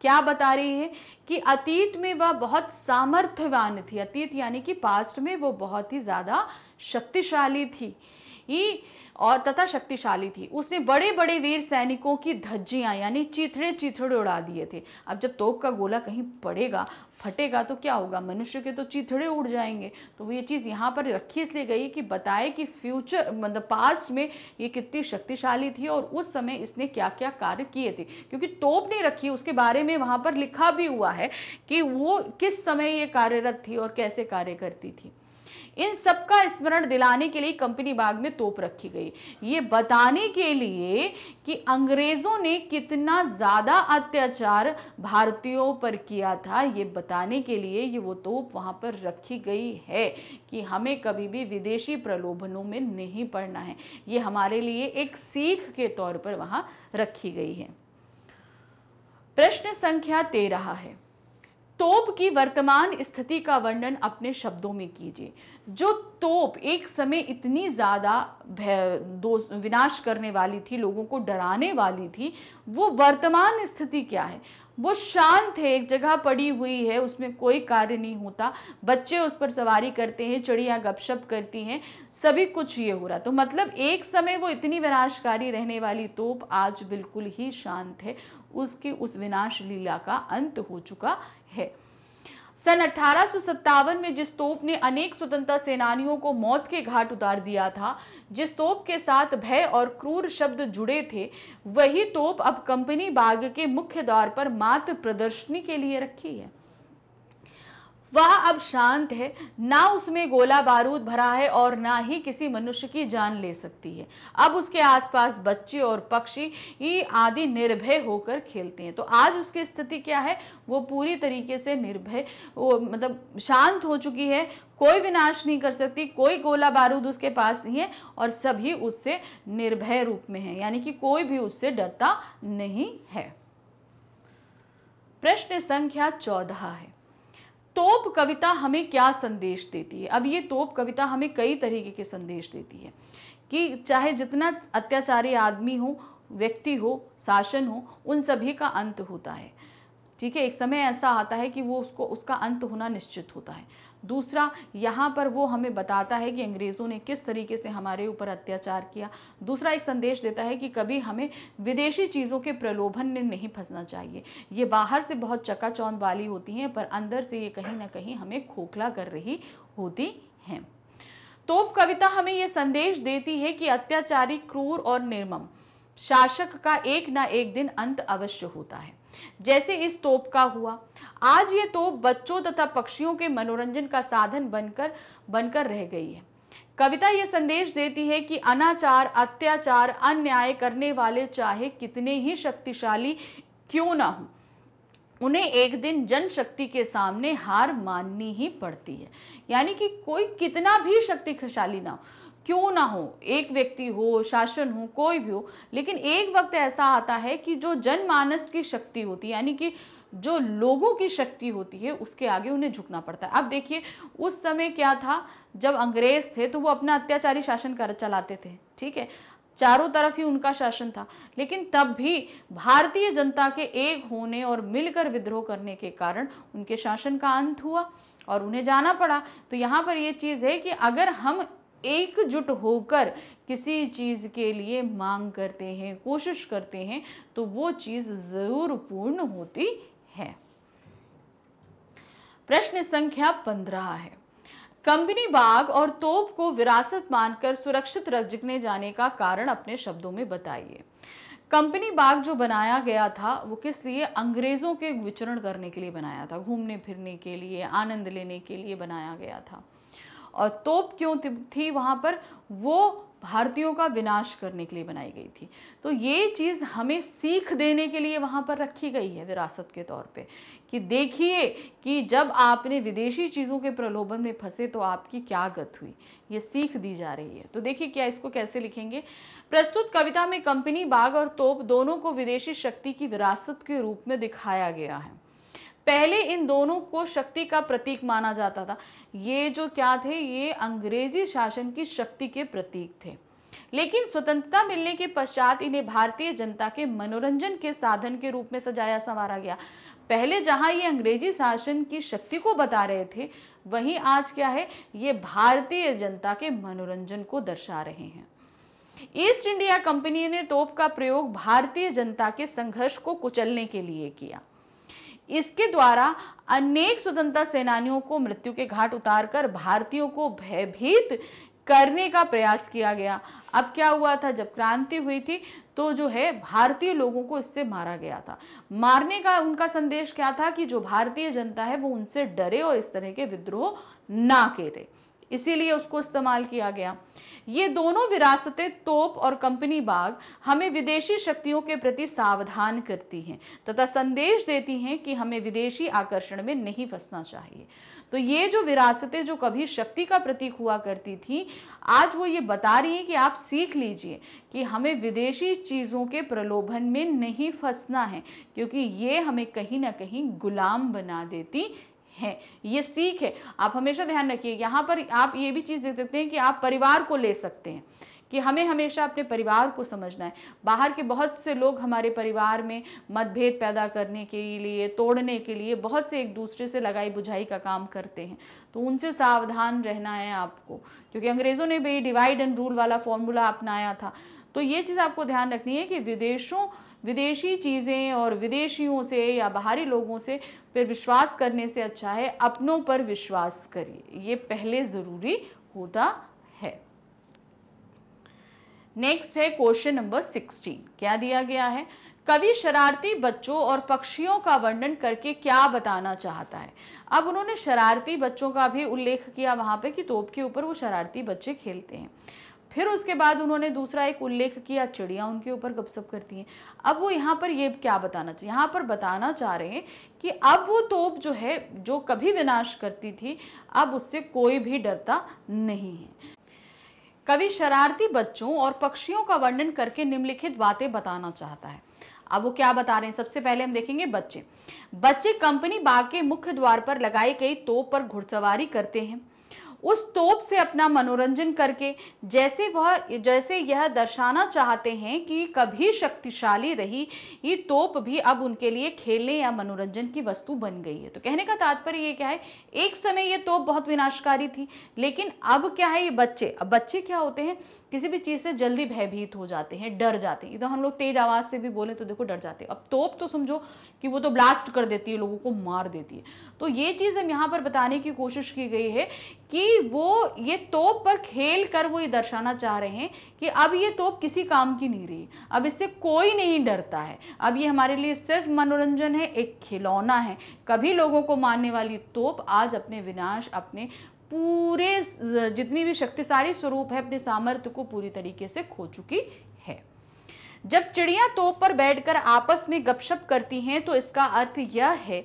क्या बता रही है कि अतीत में वह बहुत सामर्थ्यवान थी अतीत यानी कि पास्ट में वो बहुत ही ज़्यादा शक्तिशाली थी ही और तथा शक्तिशाली थी उसने बड़े बड़े वीर सैनिकों की धज्जियाँ यानी चीथड़े चीथड़े उड़ा दिए थे अब जब तोप का गोला कहीं पड़ेगा फटेगा तो क्या होगा मनुष्य के तो चिथड़े उड़ जाएंगे तो ये चीज़ यहाँ पर रखी इसलिए गई कि बताए कि फ्यूचर मतलब पास्ट में ये कितनी शक्तिशाली थी और उस समय इसने क्या क्या कार्य किए थे क्योंकि तोप नहीं रखी उसके बारे में वहाँ पर लिखा भी हुआ है कि वो किस समय ये कार्यरत थी और कैसे कार्य करती थी इन सब का स्मरण दिलाने के लिए कंपनी बाग में तोप रखी गई ये बताने के लिए कि अंग्रेजों ने कितना ज़्यादा अत्याचार भारतीयों पर किया था ये बताने के लिए ये वो तोप वहां पर रखी गई है कि हमें कभी भी विदेशी प्रलोभनों में नहीं पड़ना है ये हमारे लिए एक सीख के तौर पर वहां रखी गई है प्रश्न संख्या तेरह है तोप की वर्तमान स्थिति का वर्णन अपने शब्दों में कीजिए जो तोप एक समय इतनी ज़्यादा विनाश करने वाली थी लोगों को डराने वाली थी वो वर्तमान स्थिति क्या है वो शांत है एक जगह पड़ी हुई है उसमें कोई कार्य नहीं होता बच्चे उस पर सवारी करते हैं चिड़िया गपशप करती हैं सभी कुछ ये हो रहा तो मतलब एक समय वो इतनी विनाशकारी रहने वाली तोप आज बिल्कुल ही शांत है उसके उस विनाश लीला का अंत हो चुका है सन अठारह में जिस तोप ने अनेक स्वतंत्रता सेनानियों को मौत के घाट उतार दिया था जिस तोप के साथ भय और क्रूर शब्द जुड़े थे वही तोप अब कंपनी बाग के मुख्य द्वार पर मात्र प्रदर्शनी के लिए रखी है वह अब शांत है ना उसमें गोला बारूद भरा है और ना ही किसी मनुष्य की जान ले सकती है अब उसके आसपास बच्चे और पक्षी आदि निर्भय होकर खेलते हैं तो आज उसकी स्थिति क्या है वो पूरी तरीके से निर्भय वो मतलब शांत हो चुकी है कोई विनाश नहीं कर सकती कोई गोला बारूद उसके पास नहीं है और सभी उससे निर्भय रूप में है यानी कि कोई भी उससे डरता नहीं है प्रश्न संख्या चौदह है तोप कविता हमें क्या संदेश देती है अब ये तोप कविता हमें कई तरीके के संदेश देती है कि चाहे जितना अत्याचारी आदमी हो व्यक्ति हो शासन हो उन सभी का अंत होता है ठीक है एक समय ऐसा आता है कि वो उसको उसका अंत होना निश्चित होता है दूसरा यहाँ पर वो हमें बताता है कि अंग्रेज़ों ने किस तरीके से हमारे ऊपर अत्याचार किया दूसरा एक संदेश देता है कि कभी हमें विदेशी चीज़ों के प्रलोभन में नहीं फंसना चाहिए ये बाहर से बहुत चकाचौंध वाली होती हैं पर अंदर से ये कहीं ना कहीं हमें खोखला कर रही होती हैं तोप कविता हमें ये संदेश देती है कि अत्याचारी क्रूर और निर्मम शासक का एक ना एक दिन अंत अवश्य होता है जैसे इस तोप का हुआ आज ये तोप बच्चों तथा पक्षियों के मनोरंजन का साधन बनकर बनकर रह गई है कविता ये संदेश देती है कि अनाचार अत्याचार अन्याय करने वाले चाहे कितने ही शक्तिशाली क्यों ना हो उन्हें एक दिन जनशक्ति के सामने हार माननी ही पड़ती है यानी कि कोई कितना भी शक्तिशाली ना हो क्यों ना हो एक व्यक्ति हो शासन हो कोई भी हो लेकिन एक वक्त ऐसा आता है कि जो जनमानस की शक्ति होती है यानी कि जो लोगों की शक्ति होती है उसके आगे उन्हें झुकना पड़ता है अब देखिए उस समय क्या था जब अंग्रेज थे तो वो अपना अत्याचारी शासन कर चलाते थे ठीक है चारों तरफ ही उनका शासन था लेकिन तब भी भारतीय जनता के एक होने और मिलकर विद्रोह करने के कारण उनके शासन का अंत हुआ और उन्हें जाना पड़ा तो यहाँ पर ये चीज़ है कि अगर हम एकजुट होकर किसी चीज़ के लिए मांग करते हैं कोशिश करते हैं तो वो चीज़ ज़रूर पूर्ण होती है प्रश्न संख्या पंद्रह है कंपनी बाग और तोप को विरासत मानकर सुरक्षित रखने जाने का कारण अपने शब्दों में बताइए कंपनी बाग जो बनाया गया था वो किस लिए अंग्रेज़ों के विचरण करने के लिए बनाया था घूमने फिरने के लिए आनंद लेने के लिए बनाया गया था और तोप क्यों थी वहाँ पर वो भारतीयों का विनाश करने के लिए बनाई गई थी तो ये चीज़ हमें सीख देने के लिए वहाँ पर रखी गई है विरासत के तौर पे कि देखिए कि जब आपने विदेशी चीज़ों के प्रलोभन में फंसे तो आपकी क्या गत हुई ये सीख दी जा रही है तो देखिए क्या इसको कैसे लिखेंगे प्रस्तुत कविता में कंपनी बाग और तोप दोनों को विदेशी शक्ति की विरासत के रूप में दिखाया गया है पहले इन दोनों को शक्ति का प्रतीक माना जाता था ये जो क्या थे ये अंग्रेजी शासन की शक्ति के प्रतीक थे लेकिन स्वतंत्रता मिलने के पश्चात इन्हें भारतीय जनता के मनोरंजन के साधन के रूप में सजाया संवारा गया पहले जहां ये अंग्रेजी शासन की शक्ति को बता रहे थे वहीं आज क्या है ये भारतीय जनता के मनोरंजन को दर्शा रहे हैं ईस्ट इंडिया कंपनी ने तोप का प्रयोग भारतीय जनता के संघर्ष को कुचलने के लिए किया इसके द्वारा अनेक स्वतंत्रता सेनानियों को मृत्यु के घाट उतारकर भारतीयों को भयभीत करने का प्रयास किया गया अब क्या हुआ था जब क्रांति हुई थी तो जो है भारतीय लोगों को इससे मारा गया था मारने का उनका संदेश क्या था कि जो भारतीय जनता है वो उनसे डरे और इस तरह के विद्रोह ना करे इसीलिए उसको इस्तेमाल किया गया ये दोनों विरासतें तोप और कंपनी बाग हमें विदेशी शक्तियों के प्रति सावधान करती हैं तथा संदेश देती हैं कि हमें विदेशी आकर्षण में नहीं फंसना चाहिए तो ये जो विरासतें जो कभी शक्ति का प्रतीक हुआ करती थी आज वो ये बता रही हैं कि आप सीख लीजिए कि हमें विदेशी चीज़ों के प्रलोभन में नहीं फंसना है क्योंकि ये हमें कहीं ना कहीं गुलाम बना देती है ये सीख है आप हमेशा ध्यान रखिए यहाँ पर आप ये भी चीज़ देख सकते हैं कि आप परिवार को ले सकते हैं कि हमें हमेशा अपने परिवार को समझना है बाहर के बहुत से लोग हमारे परिवार में मतभेद पैदा करने के लिए तोड़ने के लिए बहुत से एक दूसरे से लगाई बुझाई का काम करते हैं तो उनसे सावधान रहना है आपको क्योंकि अंग्रेज़ों ने भी डिवाइड एंड रूल वाला फॉर्मूला अपनाया था तो ये चीज़ आपको ध्यान रखनी है कि विदेशों विदेशी चीज़ें और विदेशियों से या बाहरी लोगों से पर विश्वास करने से अच्छा है अपनों पर विश्वास करिए ये पहले ज़रूरी होता है नेक्स्ट है क्वेश्चन नंबर सिक्सटीन क्या दिया गया है कवि शरारती बच्चों और पक्षियों का वर्णन करके क्या बताना चाहता है अब उन्होंने शरारती बच्चों का भी उल्लेख किया वहां पे कि तोप के ऊपर वो शरारती बच्चे खेलते हैं फिर उसके बाद उन्होंने दूसरा एक उल्लेख किया चिड़िया उनके ऊपर गपसप करती हैं अब वो यहाँ पर ये क्या बताना चाहिए यहाँ पर बताना चाह रहे हैं कि अब वो तोप जो है जो कभी विनाश करती थी अब उससे कोई भी डरता नहीं है कवि शरारती बच्चों और पक्षियों का वर्णन करके निम्नलिखित बातें बताना चाहता है अब वो क्या बता रहे हैं सबसे पहले हम देखेंगे बच्चे बच्चे कंपनी बाग के मुख्य द्वार पर लगाई गई तोप पर घुड़सवारी करते हैं उस तोप से अपना मनोरंजन करके जैसे वह जैसे यह दर्शाना चाहते हैं कि कभी शक्तिशाली रही ये तोप भी अब उनके लिए खेलने या मनोरंजन की वस्तु बन गई है तो कहने का तात्पर्य ये क्या है एक समय ये तोप बहुत विनाशकारी थी लेकिन अब क्या है ये बच्चे अब बच्चे क्या होते हैं किसी भी चीज़ से जल्दी भयभीत हो जाते हैं डर जाते हैं इधर हम लोग तेज आवाज़ से भी बोले तो देखो डर जाते हैं अब तोप तो समझो कि वो तो ब्लास्ट कर देती है लोगों को मार देती है तो ये चीज़ हम यहाँ पर बताने की कोशिश की गई है कि वो ये तोप पर खेल कर वो ये दर्शाना चाह रहे हैं कि अब ये तोप किसी काम की नहीं रही अब इससे कोई नहीं डरता है अब ये हमारे लिए सिर्फ मनोरंजन है एक खिलौना है कभी लोगों को मारने वाली तोप आज अपने विनाश अपने पूरे जितनी भी शक्तिशाली स्वरूप है अपने सामर्थ्य को पूरी तरीके से खो चुकी है जब चिड़िया तोप पर बैठकर आपस में गपशप करती हैं तो इसका अर्थ यह है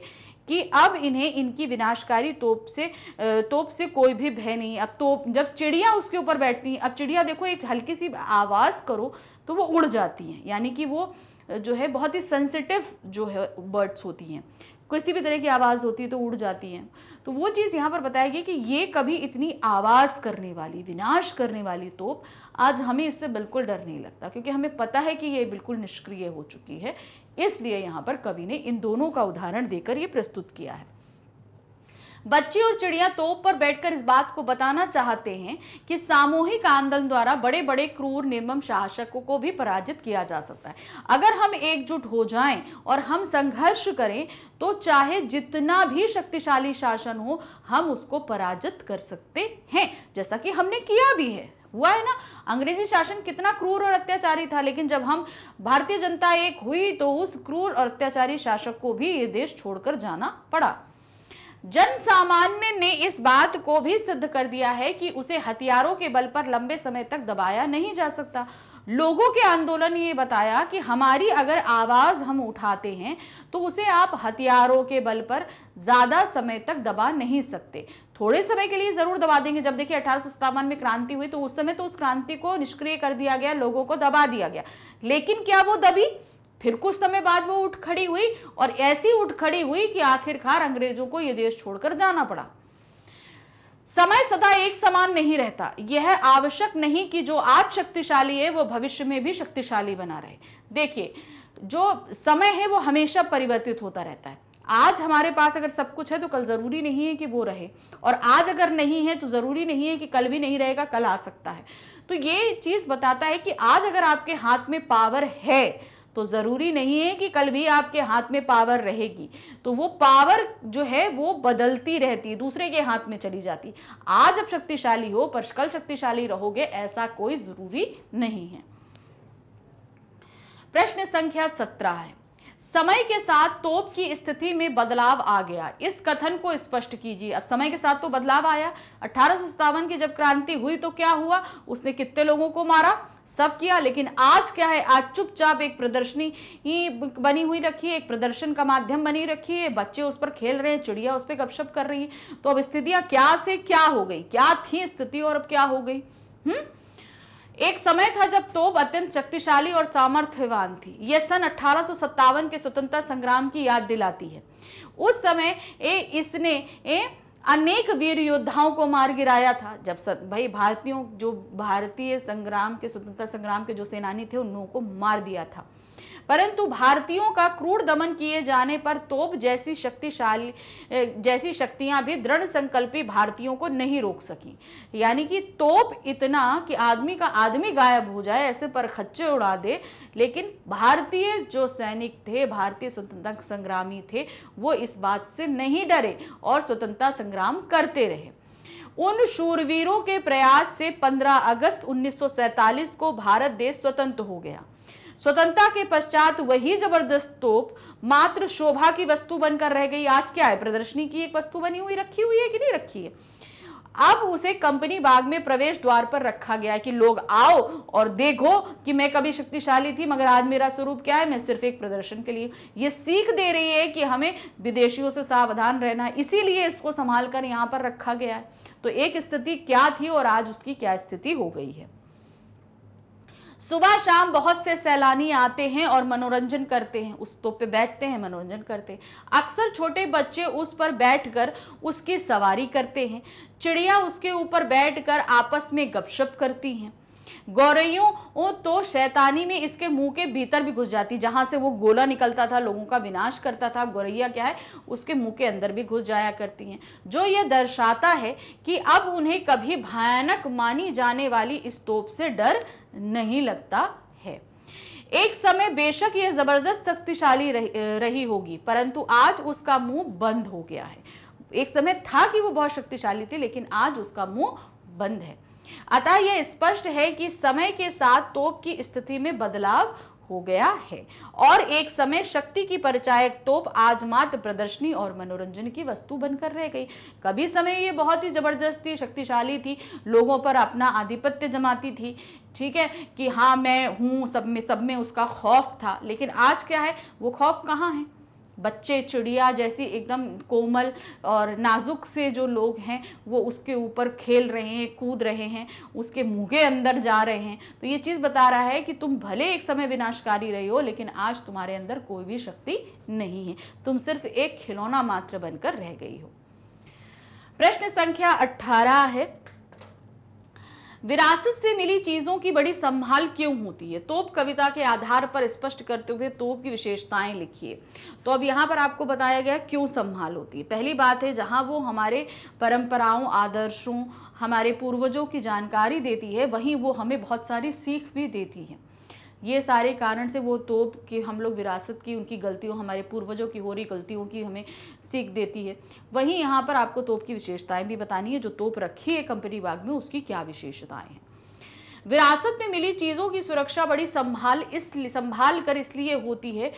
कि अब इन्हें इनकी विनाशकारी तोप से तोप से कोई भी भय नहीं अब तोप जब चिड़िया उसके ऊपर बैठती है अब चिड़िया देखो एक हल्की सी आवाज़ करो तो वो उड़ जाती हैं यानी कि वो जो है बहुत ही सेंसिटिव जो है बर्ड्स होती हैं किसी भी तरह की आवाज़ होती है तो उड़ जाती हैं तो वो चीज़ यहाँ पर बताएगी कि ये कभी इतनी आवाज़ करने वाली विनाश करने वाली तोप आज हमें इससे बिल्कुल डर नहीं लगता क्योंकि हमें पता है कि ये बिल्कुल निष्क्रिय हो चुकी है इसलिए यहाँ पर कवि ने इन दोनों का उदाहरण देकर ये प्रस्तुत किया है बच्चे और चिड़िया तोप पर बैठकर इस बात को बताना चाहते हैं कि सामूहिक आंदोलन द्वारा बड़े बड़े क्रूर निर्मम शासकों को भी पराजित किया जा सकता है अगर हम एकजुट हो जाएं और हम संघर्ष करें तो चाहे जितना भी शक्तिशाली शासन हो हम उसको पराजित कर सकते हैं जैसा कि हमने किया भी है हुआ है ना अंग्रेजी शासन कितना क्रूर और अत्याचारी था लेकिन जब हम भारतीय जनता एक हुई तो उस क्रूर और अत्याचारी शासक को भी ये देश छोड़कर जाना पड़ा जन सामान्य ने इस बात को भी सिद्ध कर दिया है कि उसे हथियारों के बल पर लंबे समय तक दबाया नहीं जा सकता लोगों के आंदोलन ये बताया कि हमारी अगर आवाज़ हम उठाते हैं तो उसे आप हथियारों के बल पर ज़्यादा समय तक दबा नहीं सकते थोड़े समय के लिए ज़रूर दबा देंगे जब देखिए अठारह में क्रांति हुई तो उस समय तो उस क्रांति को निष्क्रिय कर दिया गया लोगों को दबा दिया गया लेकिन क्या वो दबी फिर कुछ समय बाद वो उठ खड़ी हुई और ऐसी उठ खड़ी हुई कि आखिरकार अंग्रेजों को ये देश छोड़कर जाना पड़ा समय सदा एक समान नहीं रहता यह आवश्यक नहीं कि जो आज शक्तिशाली है वो भविष्य में भी शक्तिशाली बना रहे देखिए जो समय है वो हमेशा परिवर्तित होता रहता है आज हमारे पास अगर सब कुछ है तो कल ज़रूरी नहीं है कि वो रहे और आज अगर नहीं है तो ज़रूरी नहीं है कि कल भी नहीं रहेगा कल आ सकता है तो ये चीज़ बताता है कि आज अगर आपके हाथ में पावर है तो ज़रूरी नहीं है कि कल भी आपके हाथ में पावर रहेगी तो वो पावर जो है वो बदलती रहती है दूसरे के हाथ में चली जाती आज आप शक्तिशाली हो पर कल शक्तिशाली रहोगे ऐसा कोई ज़रूरी नहीं है प्रश्न संख्या सत्रह है समय के साथ तोप की स्थिति में बदलाव आ गया इस कथन को स्पष्ट कीजिए अब समय के साथ तो बदलाव आया अठारह की जब क्रांति हुई तो क्या हुआ उसने कितने लोगों को मारा सब किया लेकिन आज क्या है आज चुपचाप एक प्रदर्शनी ही बनी हुई रखी है एक प्रदर्शन का माध्यम बनी रखी है बच्चे उस पर खेल रहे हैं चिड़िया उस पर गपशप कर रही है तो अब स्थितियां क्या से क्या हो गई क्या थी स्थिति और अब क्या हो गई हम्म एक समय था जब तोप अत्यंत शक्तिशाली और सामर्थ्यवान थी यह सन अठारह के स्वतंत्रता संग्राम की याद दिलाती है उस समय ए इसने ए अनेक वीर योद्धाओं को मार गिराया था जब सब भाई भारतीयों जो भारतीय संग्राम के स्वतंत्रता संग्राम के जो सेनानी थे उन लोगों को मार दिया था परंतु भारतीयों का क्रूर दमन किए जाने पर तोप जैसी शक्तिशाली जैसी शक्तियां भी दृढ़ संकल्पी भारतीयों को नहीं रोक सकी यानी कि तोप इतना कि आदमी का आदमी गायब हो जाए ऐसे पर खच्चे उड़ा दे लेकिन भारतीय जो सैनिक थे भारतीय स्वतंत्रता संग्रामी थे वो इस बात से नहीं डरे और स्वतंत्रता संग्राम करते रहे उन शूरवीरों के प्रयास से 15 अगस्त 1947 को भारत देश स्वतंत्र हो गया स्वतंत्रता के पश्चात वही जबरदस्त तोप मात्र शोभा की वस्तु बनकर रह गई आज क्या है प्रदर्शनी की एक वस्तु बनी हुई रखी हुई है कि नहीं रखी है अब उसे कंपनी बाग में प्रवेश द्वार पर रखा गया है कि लोग आओ और देखो कि मैं कभी शक्तिशाली थी मगर आज मेरा स्वरूप क्या है मैं सिर्फ एक प्रदर्शन के लिए ये सीख दे रही है कि हमें विदेशियों से सावधान रहना है इसीलिए इसको संभाल कर यहाँ पर रखा गया है तो एक स्थिति क्या थी और आज उसकी क्या स्थिति हो गई है सुबह शाम बहुत से सैलानी आते हैं और मनोरंजन करते हैं उस तोप पे बैठते हैं मनोरंजन करते हैं अक्सर छोटे बच्चे उस पर बैठकर उसकी सवारी करते हैं चिड़िया उसके ऊपर बैठकर आपस में गपशप करती हैं गौरैयों तो शैतानी में इसके मुंह के भीतर भी घुस जाती जहां से वो गोला निकलता था लोगों का विनाश करता था गौरैया क्या है उसके मुंह के अंदर भी घुस जाया करती हैं जो ये दर्शाता है कि अब उन्हें कभी भयानक मानी जाने वाली इस तोप से डर नहीं लगता है एक समय बेशक यह जबरदस्त शक्तिशाली रही होगी परंतु आज उसका मुंह बंद हो गया है एक समय था कि वो बहुत शक्तिशाली थी लेकिन आज उसका मुंह बंद है अतः यह स्पष्ट है कि समय के साथ तोप की स्थिति में बदलाव हो गया है और एक समय शक्ति की परिचायक तोप आज मात्र प्रदर्शनी और मनोरंजन की वस्तु बनकर रह गई कभी समय ये बहुत ही जबरदस्त थी शक्तिशाली थी लोगों पर अपना आधिपत्य जमाती थी ठीक है कि हाँ मैं हूँ सब में सब में उसका खौफ था लेकिन आज क्या है वो खौफ कहाँ है बच्चे चिड़िया जैसी एकदम कोमल और नाजुक से जो लोग हैं वो उसके ऊपर खेल रहे हैं कूद रहे हैं उसके मुँह के अंदर जा रहे हैं तो ये चीज़ बता रहा है कि तुम भले एक समय विनाशकारी रहे हो लेकिन आज तुम्हारे अंदर कोई भी शक्ति नहीं है तुम सिर्फ एक खिलौना मात्र बनकर रह गई हो प्रश्न संख्या 18 है विरासत से मिली चीजों की बड़ी संभाल क्यों होती है तोप कविता के आधार पर स्पष्ट करते हुए तोप की विशेषताएं लिखिए तो अब यहाँ पर आपको बताया गया क्यों संभाल होती है पहली बात है जहाँ वो हमारे परंपराओं आदर्शों हमारे पूर्वजों की जानकारी देती है वहीं वो हमें बहुत सारी सीख भी देती है ये सारे कारण से वो तोप कि हम लोग विरासत की उनकी गलतियों हमारे पूर्वजों की हो रही गलतियों की हमें सीख देती है वहीं यहाँ पर आपको तोप की विशेषताएं भी बतानी है जो तोप रखी है कंपनी बाग में उसकी क्या विशेषताएं हैं विरासत में मिली चीज़ों की सुरक्षा बड़ी संभाल इस संभाल कर इसलिए होती है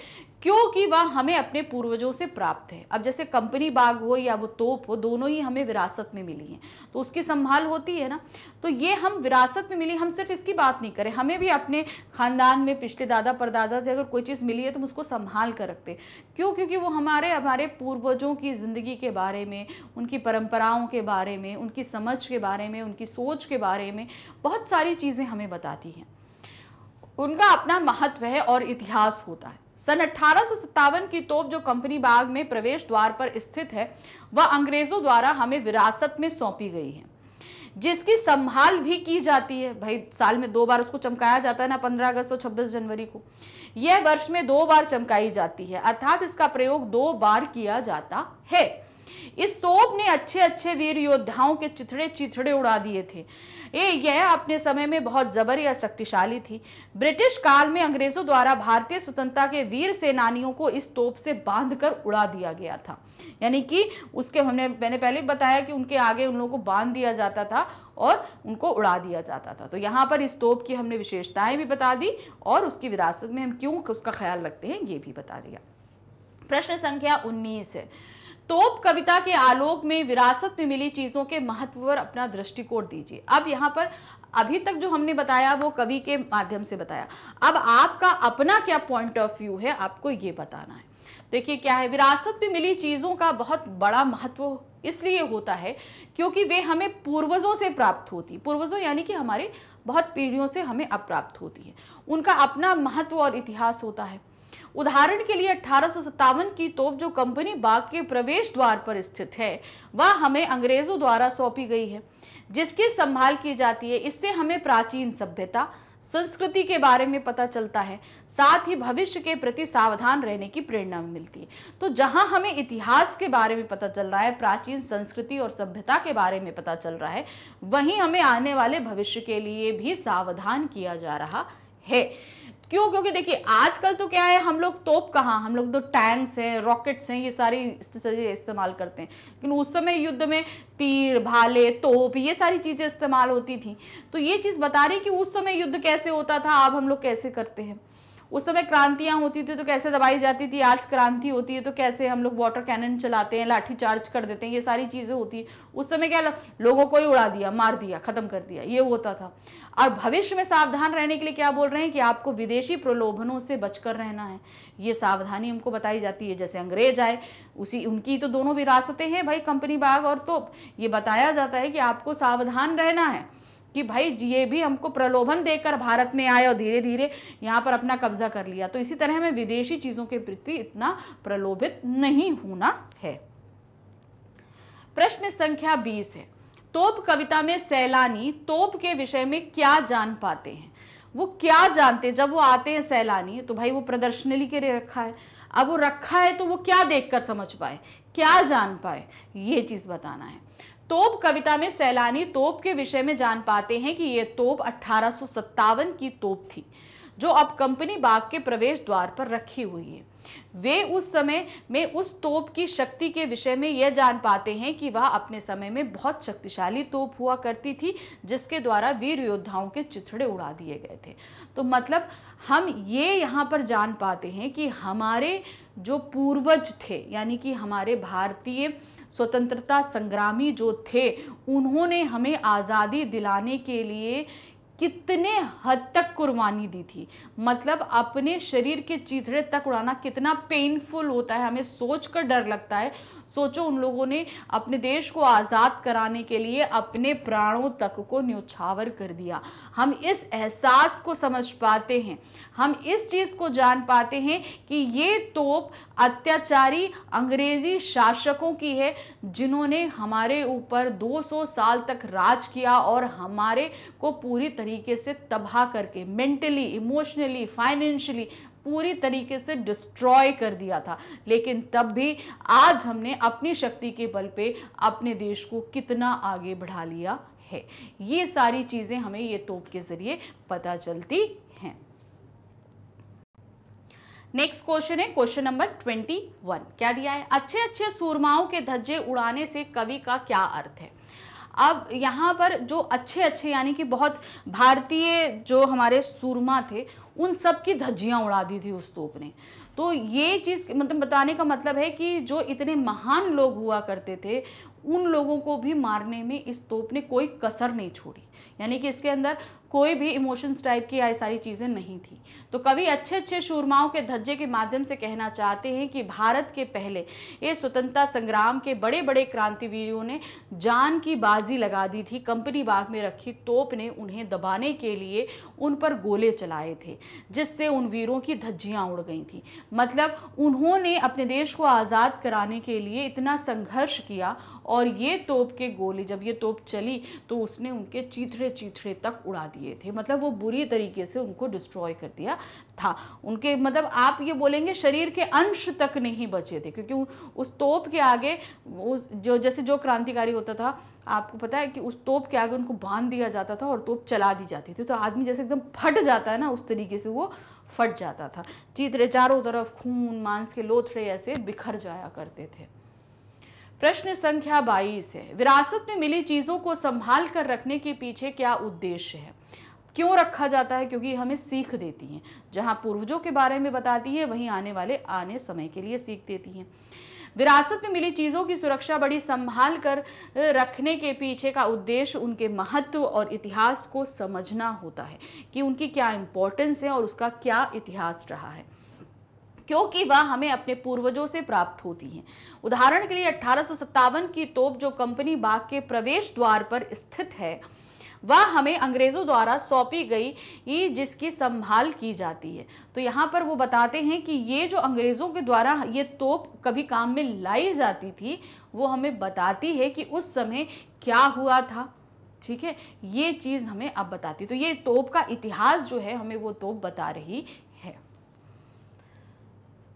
क्योंकि वह हमें अपने पूर्वजों से प्राप्त है अब जैसे कंपनी बाग हो या वो तोप हो दोनों ही हमें विरासत में मिली हैं तो उसकी संभाल होती है ना तो ये हम विरासत में मिली हम सिर्फ इसकी बात नहीं करें हमें भी अपने ख़ानदान में पिछले दादा परदादा से अगर कोई चीज़ मिली है तो हम उसको संभाल कर रखते क्यों क्योंकि वो हमारे हमारे पूर्वजों की ज़िंदगी के बारे में उनकी परंपराओं के बारे में उनकी समझ के बारे में उनकी सोच के बारे में बहुत सारी चीज़ें हमें बताती हैं उनका अपना महत्व है और इतिहास होता है सन अठारह की तोप जो कंपनी बाग में प्रवेश द्वार पर स्थित है वह अंग्रेजों द्वारा हमें विरासत में सौंपी गई है जिसकी संभाल भी की जाती है भाई साल में दो बार उसको चमकाया जाता है ना पंद्रह अगस्त और छब्बीस जनवरी को यह वर्ष में दो बार चमकाई जाती है अर्थात इसका प्रयोग दो बार किया जाता है इस तोप ने अच्छे अच्छे वीर योद्धाओं के चिथड़े चिथड़े उड़ा दिए थे ए यह अपने समय में बहुत जबर या शक्तिशाली थी ब्रिटिश काल में अंग्रेजों द्वारा भारतीय स्वतंत्रता के वीर सेनानियों को इस तोप से बांध कर उड़ा दिया गया था यानी कि उसके हमने मैंने पहले बताया कि उनके आगे उन लोगों को बांध दिया जाता था और उनको उड़ा दिया जाता था तो यहाँ पर इस तोप की हमने विशेषताएं भी बता दी और उसकी विरासत में हम क्यों उसका ख्याल रखते हैं ये भी बता दिया प्रश्न संख्या उन्नीस है तोप कविता के आलोक में विरासत में मिली चीज़ों के महत्व पर अपना दृष्टिकोण दीजिए अब यहाँ पर अभी तक जो हमने बताया वो कवि के माध्यम से बताया अब आपका अपना क्या पॉइंट ऑफ व्यू है आपको ये बताना है देखिए क्या है विरासत में मिली चीज़ों का बहुत बड़ा महत्व इसलिए होता है क्योंकि वे हमें पूर्वजों से प्राप्त होती पूर्वजों यानी कि हमारे बहुत पीढ़ियों से हमें अप्राप्त होती है उनका अपना महत्व और इतिहास होता है उदाहरण के लिए अठारह की तोप जो कंपनी बाग के प्रवेश द्वार पर स्थित है वह हमें अंग्रेजों द्वारा सौंपी गई है जिसकी संभाल की जाती है इससे हमें प्राचीन सभ्यता संस्कृति के बारे में पता चलता है साथ ही भविष्य के प्रति सावधान रहने की प्रेरणा मिलती है तो जहां हमें इतिहास के बारे में पता चल रहा है प्राचीन संस्कृति और सभ्यता के बारे में पता चल रहा है वहीं हमें आने वाले भविष्य के लिए भी सावधान किया जा रहा है क्यों क्योंकि देखिए आजकल तो क्या है हम लोग तोप कहाँ हम लोग तो टैंक्स हैं रॉकेट्स हैं ये सारी चीज़ें इस्तेमाल करते हैं लेकिन उस समय युद्ध में तीर भाले तोप ये सारी चीज़ें इस्तेमाल होती थी तो ये चीज़ बता रही कि उस समय युद्ध कैसे होता था अब हम लोग कैसे करते हैं उस समय क्रांतियाँ होती थी तो कैसे दबाई जाती थी आज क्रांति होती है तो कैसे हम लोग वाटर कैनन चलाते हैं लाठी चार्ज कर देते हैं ये सारी चीज़ें होती है उस समय क्या लोगों को ही उड़ा दिया मार दिया ख़त्म कर दिया ये होता था और भविष्य में सावधान रहने के लिए क्या बोल रहे हैं कि आपको विदेशी प्रलोभनों से बचकर रहना है ये सावधानी हमको बताई जाती है जैसे अंग्रेज आए उसी उनकी तो दोनों विरासतें हैं भाई कंपनी बाग और तो ये बताया जाता है कि आपको सावधान रहना है कि भाई ये भी हमको प्रलोभन देकर भारत में आए और धीरे धीरे यहाँ पर अपना कब्जा कर लिया तो इसी तरह हमें विदेशी चीज़ों के प्रति इतना प्रलोभित नहीं होना है प्रश्न संख्या बीस है तोप कविता में सैलानी तोप के विषय में क्या जान पाते हैं वो क्या जानते जब वो आते हैं सैलानी तो भाई वो प्रदर्शनी के लिए रखा है अब वो रखा है तो वो क्या देखकर समझ पाए क्या जान पाए ये चीज़ बताना है तोप कविता में सैलानी तोप के विषय में जान पाते हैं कि ये तोप अठारह की तोप थी जो अब कंपनी बाग के प्रवेश द्वार पर रखी हुई है वे उस समय में उस तोप की शक्ति के विषय में यह जान पाते हैं कि वह अपने समय में बहुत शक्तिशाली तोप हुआ करती थी जिसके द्वारा वीर योद्धाओं के चिथड़े उड़ा दिए गए थे तो मतलब हम ये यहाँ पर जान पाते हैं कि हमारे जो पूर्वज थे यानी कि हमारे भारतीय स्वतंत्रता संग्रामी जो थे उन्होंने हमें आज़ादी दिलाने के लिए कितने हद तक कुर्बानी दी थी मतलब अपने शरीर के चीथड़े तक उड़ाना कितना पेनफुल होता है हमें सोच कर डर लगता है सोचो उन लोगों ने अपने देश को आज़ाद कराने के लिए अपने प्राणों तक को न्योछावर कर दिया हम इस एहसास को समझ पाते हैं हम इस चीज़ को जान पाते हैं कि ये तोप अत्याचारी अंग्रेजी शासकों की है जिन्होंने हमारे ऊपर 200 साल तक राज किया और हमारे को पूरी तरीके से तबाह करके मेंटली इमोशनली फाइनेंशियली पूरी तरीके से डिस्ट्रॉय कर दिया था लेकिन तब भी आज हमने अपनी शक्ति के बल पे अपने देश को कितना आगे बढ़ा लिया है ये सारी चीज़ें हमें ये तोप के ज़रिए पता चलती हैं नेक्स्ट क्वेश्चन है क्वेश्चन नंबर ट्वेंटी वन क्या दिया है अच्छे अच्छे सूरमाओं के धज्जे उड़ाने से कवि का क्या अर्थ है अब यहाँ पर जो अच्छे अच्छे यानी कि बहुत भारतीय जो हमारे सूरमा थे उन सब की धज्जियाँ उड़ा दी थी उस तोप ने तो ये चीज़ मतलब बताने का मतलब है कि जो इतने महान लोग हुआ करते थे उन लोगों को भी मारने में इस तोप ने कोई कसर नहीं छोड़ी यानी कि इसके अंदर कोई भी इमोशंस टाइप की ये सारी चीज़ें नहीं थी तो कवि अच्छे अच्छे शूरमाओं के धज्जे के माध्यम से कहना चाहते हैं कि भारत के पहले ये स्वतंत्रता संग्राम के बड़े बड़े क्रांतिवीरों ने जान की बाजी लगा दी थी कंपनी बाग में रखी तोप ने उन्हें दबाने के लिए उन पर गोले चलाए थे जिससे उन वीरों की धज्जियाँ उड़ गई थी मतलब उन्होंने अपने देश को आज़ाद कराने के लिए इतना संघर्ष किया और ये तोप के गोली जब ये तोप चली तो उसने उनके चीथड़े चीथड़े तक उड़ा दिए थे मतलब वो बुरी तरीके से उनको डिस्ट्रॉय कर दिया था उनके मतलब आप ये बोलेंगे शरीर के अंश तक नहीं बचे थे क्योंकि उस तोप के आगे उस जो जैसे जो क्रांतिकारी होता था आपको पता है कि उस तोप के आगे उनको बांध दिया जाता था और तोप चला दी जाती थी तो आदमी जैसे एकदम फट जाता है ना उस तरीके से वो फट जाता था चीतरे चारों तरफ खून मांस के लोथड़े ऐसे बिखर जाया करते थे प्रश्न संख्या 22 है विरासत में मिली चीज़ों को संभाल कर रखने के पीछे क्या उद्देश्य है क्यों रखा जाता है क्योंकि हमें सीख देती हैं जहां पूर्वजों के बारे में बताती है वहीं आने वाले आने समय के लिए सीख देती हैं विरासत में मिली चीज़ों की सुरक्षा बड़ी संभाल कर रखने के पीछे का उद्देश्य उनके महत्व और इतिहास को समझना होता है कि उनकी क्या इंपॉर्टेंस है और उसका क्या इतिहास रहा है क्योंकि वह हमें अपने पूर्वजों से प्राप्त होती हैं उदाहरण के लिए अठारह की तोप जो कंपनी बाग के प्रवेश द्वार पर स्थित है वह हमें अंग्रेज़ों द्वारा सौंपी गई जिसकी संभाल की जाती है तो यहाँ पर वो बताते हैं कि ये जो अंग्रेज़ों के द्वारा ये तोप कभी काम में लाई जाती थी वो हमें बताती है कि उस समय क्या हुआ था ठीक है ये चीज़ हमें अब बताती तो ये तोप का इतिहास जो है हमें वो तोप बता रही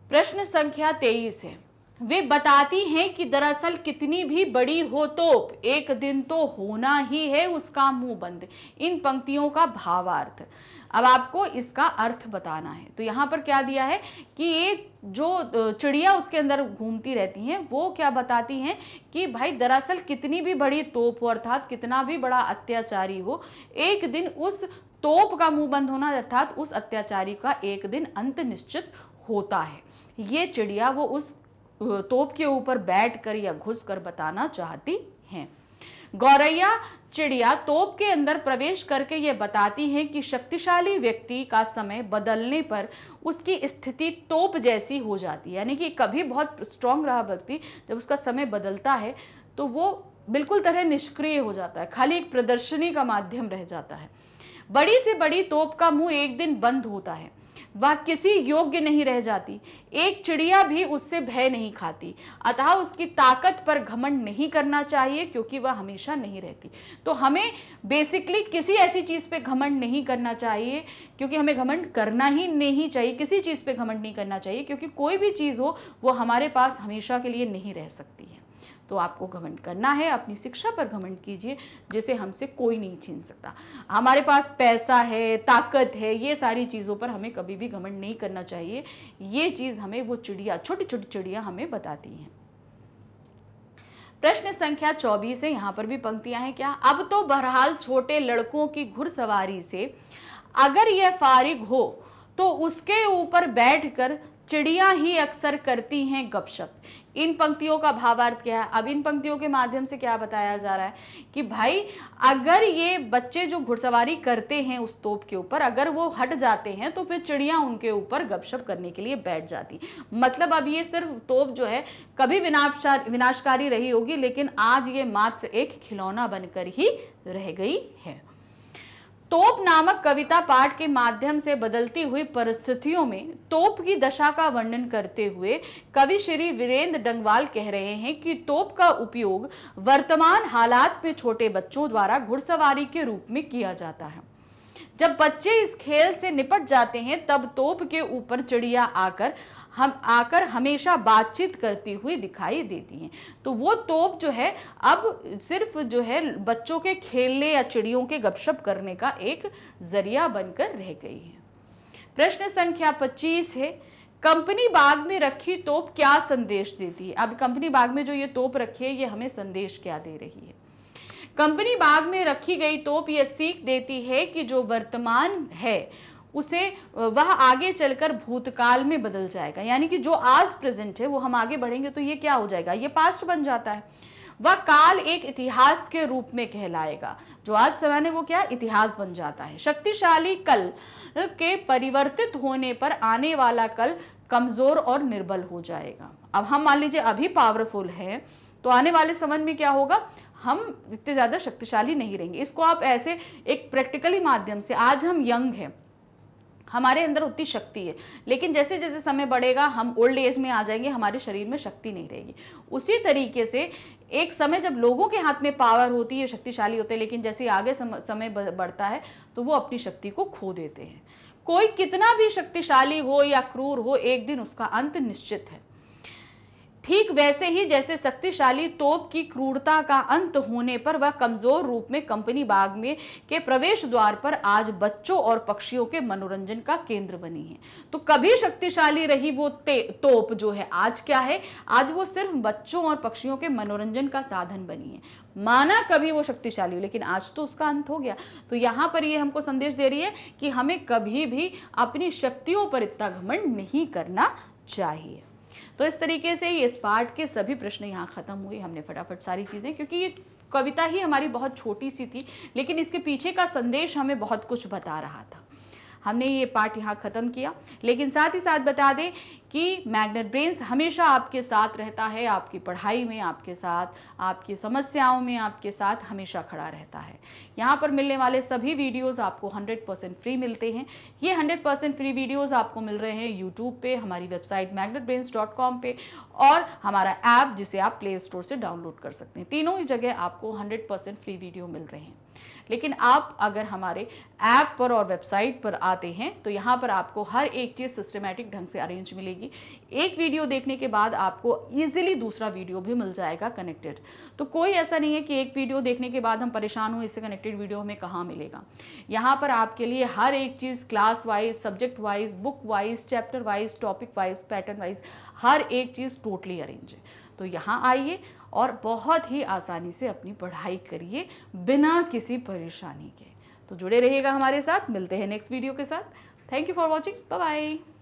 प्रश्न संख्या तेईस है वे बताती हैं कि दरअसल कितनी भी बड़ी हो तो एक दिन तो होना ही है उसका मुंह बंद इन पंक्तियों का भावार्थ अब आपको इसका अर्थ बताना है तो यहाँ पर क्या दिया है कि एक जो चिड़िया उसके अंदर घूमती रहती हैं वो क्या बताती हैं कि भाई दरअसल कितनी भी बड़ी तोप हो अर्थात कितना भी बड़ा अत्याचारी हो एक दिन उस तोप का मुंह बंद होना अर्थात उस अत्याचारी का एक दिन अंत निश्चित होता है ये चिड़िया वो उस तोप के ऊपर बैठ कर या घुस कर बताना चाहती हैं गौरैया चिड़िया तोप के अंदर प्रवेश करके ये बताती हैं कि शक्तिशाली व्यक्ति का समय बदलने पर उसकी स्थिति तोप जैसी हो जाती है यानी कि कभी बहुत स्ट्रांग रहा व्यक्ति जब उसका समय बदलता है तो वो बिल्कुल तरह निष्क्रिय हो जाता है खाली एक प्रदर्शनी का माध्यम रह जाता है बड़ी से बड़ी तोप का मुंह एक दिन बंद होता है वह किसी योग्य नहीं रह जाती एक चिड़िया भी उससे भय नहीं खाती अतः उसकी ताकत पर घमंड नहीं करना चाहिए क्योंकि वह हमेशा नहीं रहती तो हमें बेसिकली किसी ऐसी चीज़ पे घमंड नहीं करना चाहिए क्योंकि हमें घमंड करना ही नहीं चाहिए किसी चीज़ पे घमंड नहीं करना चाहिए क्योंकि कोई भी चीज़ हो वो हमारे पास हमेशा के लिए नहीं रह सकती है तो आपको घमंड करना है अपनी शिक्षा पर घमंड कीजिए जिसे हमसे कोई नहीं छीन सकता हमारे पास पैसा है ताकत है ये सारी चीज़ों पर हमें कभी भी घमंड नहीं करना चाहिए ये चीज़ हमें वो चिड़िया छोटी छोटी चिड़िया हमें बताती हैं प्रश्न संख्या चौबीस है यहाँ पर भी पंक्तियां हैं क्या अब तो बहरहाल छोटे लड़कों की घुड़सवारी से अगर यह फारिग हो तो उसके ऊपर बैठकर चिड़िया ही अक्सर करती हैं गपशप इन पंक्तियों का भावार्थ क्या है अब इन पंक्तियों के माध्यम से क्या बताया जा रहा है कि भाई अगर ये बच्चे जो घुड़सवारी करते हैं उस तोप के ऊपर अगर वो हट जाते हैं तो फिर चिड़िया उनके ऊपर गपशप करने के लिए बैठ जाती मतलब अब ये सिर्फ तोप जो है कभी विनाशकारी रही होगी लेकिन आज ये मात्र एक खिलौना बनकर ही रह गई है तोप नामक कविता पाठ के माध्यम से बदलती हुई परिस्थितियों में तोप की दशा का वर्णन करते हुए कवि श्री वीरेंद्र डंगवाल कह रहे हैं कि तोप का उपयोग वर्तमान हालात में छोटे बच्चों द्वारा घुड़सवारी के रूप में किया जाता है जब बच्चे इस खेल से निपट जाते हैं तब तोप के ऊपर चिड़िया आकर हम आकर हमेशा बातचीत करती हुई दिखाई देती हैं तो वो तोप जो है अब सिर्फ जो है बच्चों के खेलने या चिड़ियों के गपशप करने का एक जरिया बनकर रह गई है प्रश्न संख्या पच्चीस है कंपनी बाग में रखी तोप क्या संदेश देती है अब कंपनी बाग में जो ये तोप रखी है ये हमें संदेश क्या दे रही है कंपनी बाग में रखी गई तोप यह सीख देती है कि जो वर्तमान है उसे वह आगे चलकर भूतकाल में बदल जाएगा यानी कि जो आज प्रेजेंट है वो हम आगे बढ़ेंगे तो ये क्या हो जाएगा ये पास्ट बन जाता है वह काल एक इतिहास के रूप में कहलाएगा जो आज समय है वो क्या इतिहास बन जाता है शक्तिशाली कल के परिवर्तित होने पर आने वाला कल कमजोर और निर्बल हो जाएगा अब हम मान लीजिए अभी पावरफुल है तो आने वाले समय में क्या होगा हम इतने ज़्यादा शक्तिशाली नहीं रहेंगे इसको आप ऐसे एक प्रैक्टिकली माध्यम से आज हम यंग हैं हमारे अंदर उतनी शक्ति है लेकिन जैसे जैसे समय बढ़ेगा हम ओल्ड एज में आ जाएंगे हमारे शरीर में शक्ति नहीं रहेगी उसी तरीके से एक समय जब लोगों के हाथ में पावर होती है शक्तिशाली होते हैं लेकिन जैसे आगे समय बढ़ता है तो वो अपनी शक्ति को खो देते हैं कोई कितना भी शक्तिशाली हो या क्रूर हो एक दिन उसका अंत निश्चित है ठीक वैसे ही जैसे शक्तिशाली तोप की क्रूरता का अंत होने पर वह कमजोर रूप में कंपनी बाग में के प्रवेश द्वार पर आज बच्चों और पक्षियों के मनोरंजन का केंद्र बनी है तो कभी शक्तिशाली रही वो तोप जो है आज क्या है आज वो सिर्फ बच्चों और पक्षियों के मनोरंजन का साधन बनी है माना कभी वो शक्तिशाली हो लेकिन आज तो उसका अंत हो गया तो यहाँ पर ये हमको संदेश दे रही है कि हमें कभी भी अपनी शक्तियों पर इतना घमंड नहीं करना चाहिए तो इस तरीके से इस पार्ट के सभी प्रश्न यहाँ ख़त्म हुए हमने फटाफट सारी चीज़ें क्योंकि ये कविता ही हमारी बहुत छोटी सी थी लेकिन इसके पीछे का संदेश हमें बहुत कुछ बता रहा था हमने ये पार्ट यहाँ ख़त्म किया लेकिन साथ ही साथ बता दें कि मैग्नेट ब्रेन्स हमेशा आपके साथ रहता है आपकी पढ़ाई में आपके साथ आपकी समस्याओं में आपके साथ हमेशा खड़ा रहता है यहाँ पर मिलने वाले सभी वीडियोस आपको 100 परसेंट फ्री मिलते हैं ये 100 परसेंट फ्री वीडियोस आपको मिल रहे हैं यूट्यूब पे हमारी वेबसाइट मैग्नेट पे और हमारा ऐप जिसे आप प्ले स्टोर से डाउनलोड कर सकते हैं तीनों ही जगह आपको हंड्रेड फ्री वीडियो मिल रहे हैं लेकिन आप अगर हमारे ऐप पर और वेबसाइट पर आते हैं तो यहाँ पर आपको हर एक चीज़ सिस्टमेटिक ढंग से अरेंज मिलेगी जाएगी एक वीडियो देखने के बाद आपको ईजिली दूसरा वीडियो भी मिल जाएगा कनेक्टेड तो कोई ऐसा नहीं है कि एक वीडियो देखने के बाद हम परेशान हों इससे कनेक्टेड वीडियो हमें कहाँ मिलेगा यहाँ पर आपके लिए हर एक चीज़ class wise subject wise book wise chapter wise topic wise pattern wise हर एक चीज़ टोटली अरेंज है तो यहाँ आइए और बहुत ही आसानी से अपनी पढ़ाई करिए बिना किसी परेशानी के तो जुड़े रहिएगा हमारे साथ मिलते हैं नेक्स्ट वीडियो के साथ thank you for watching bye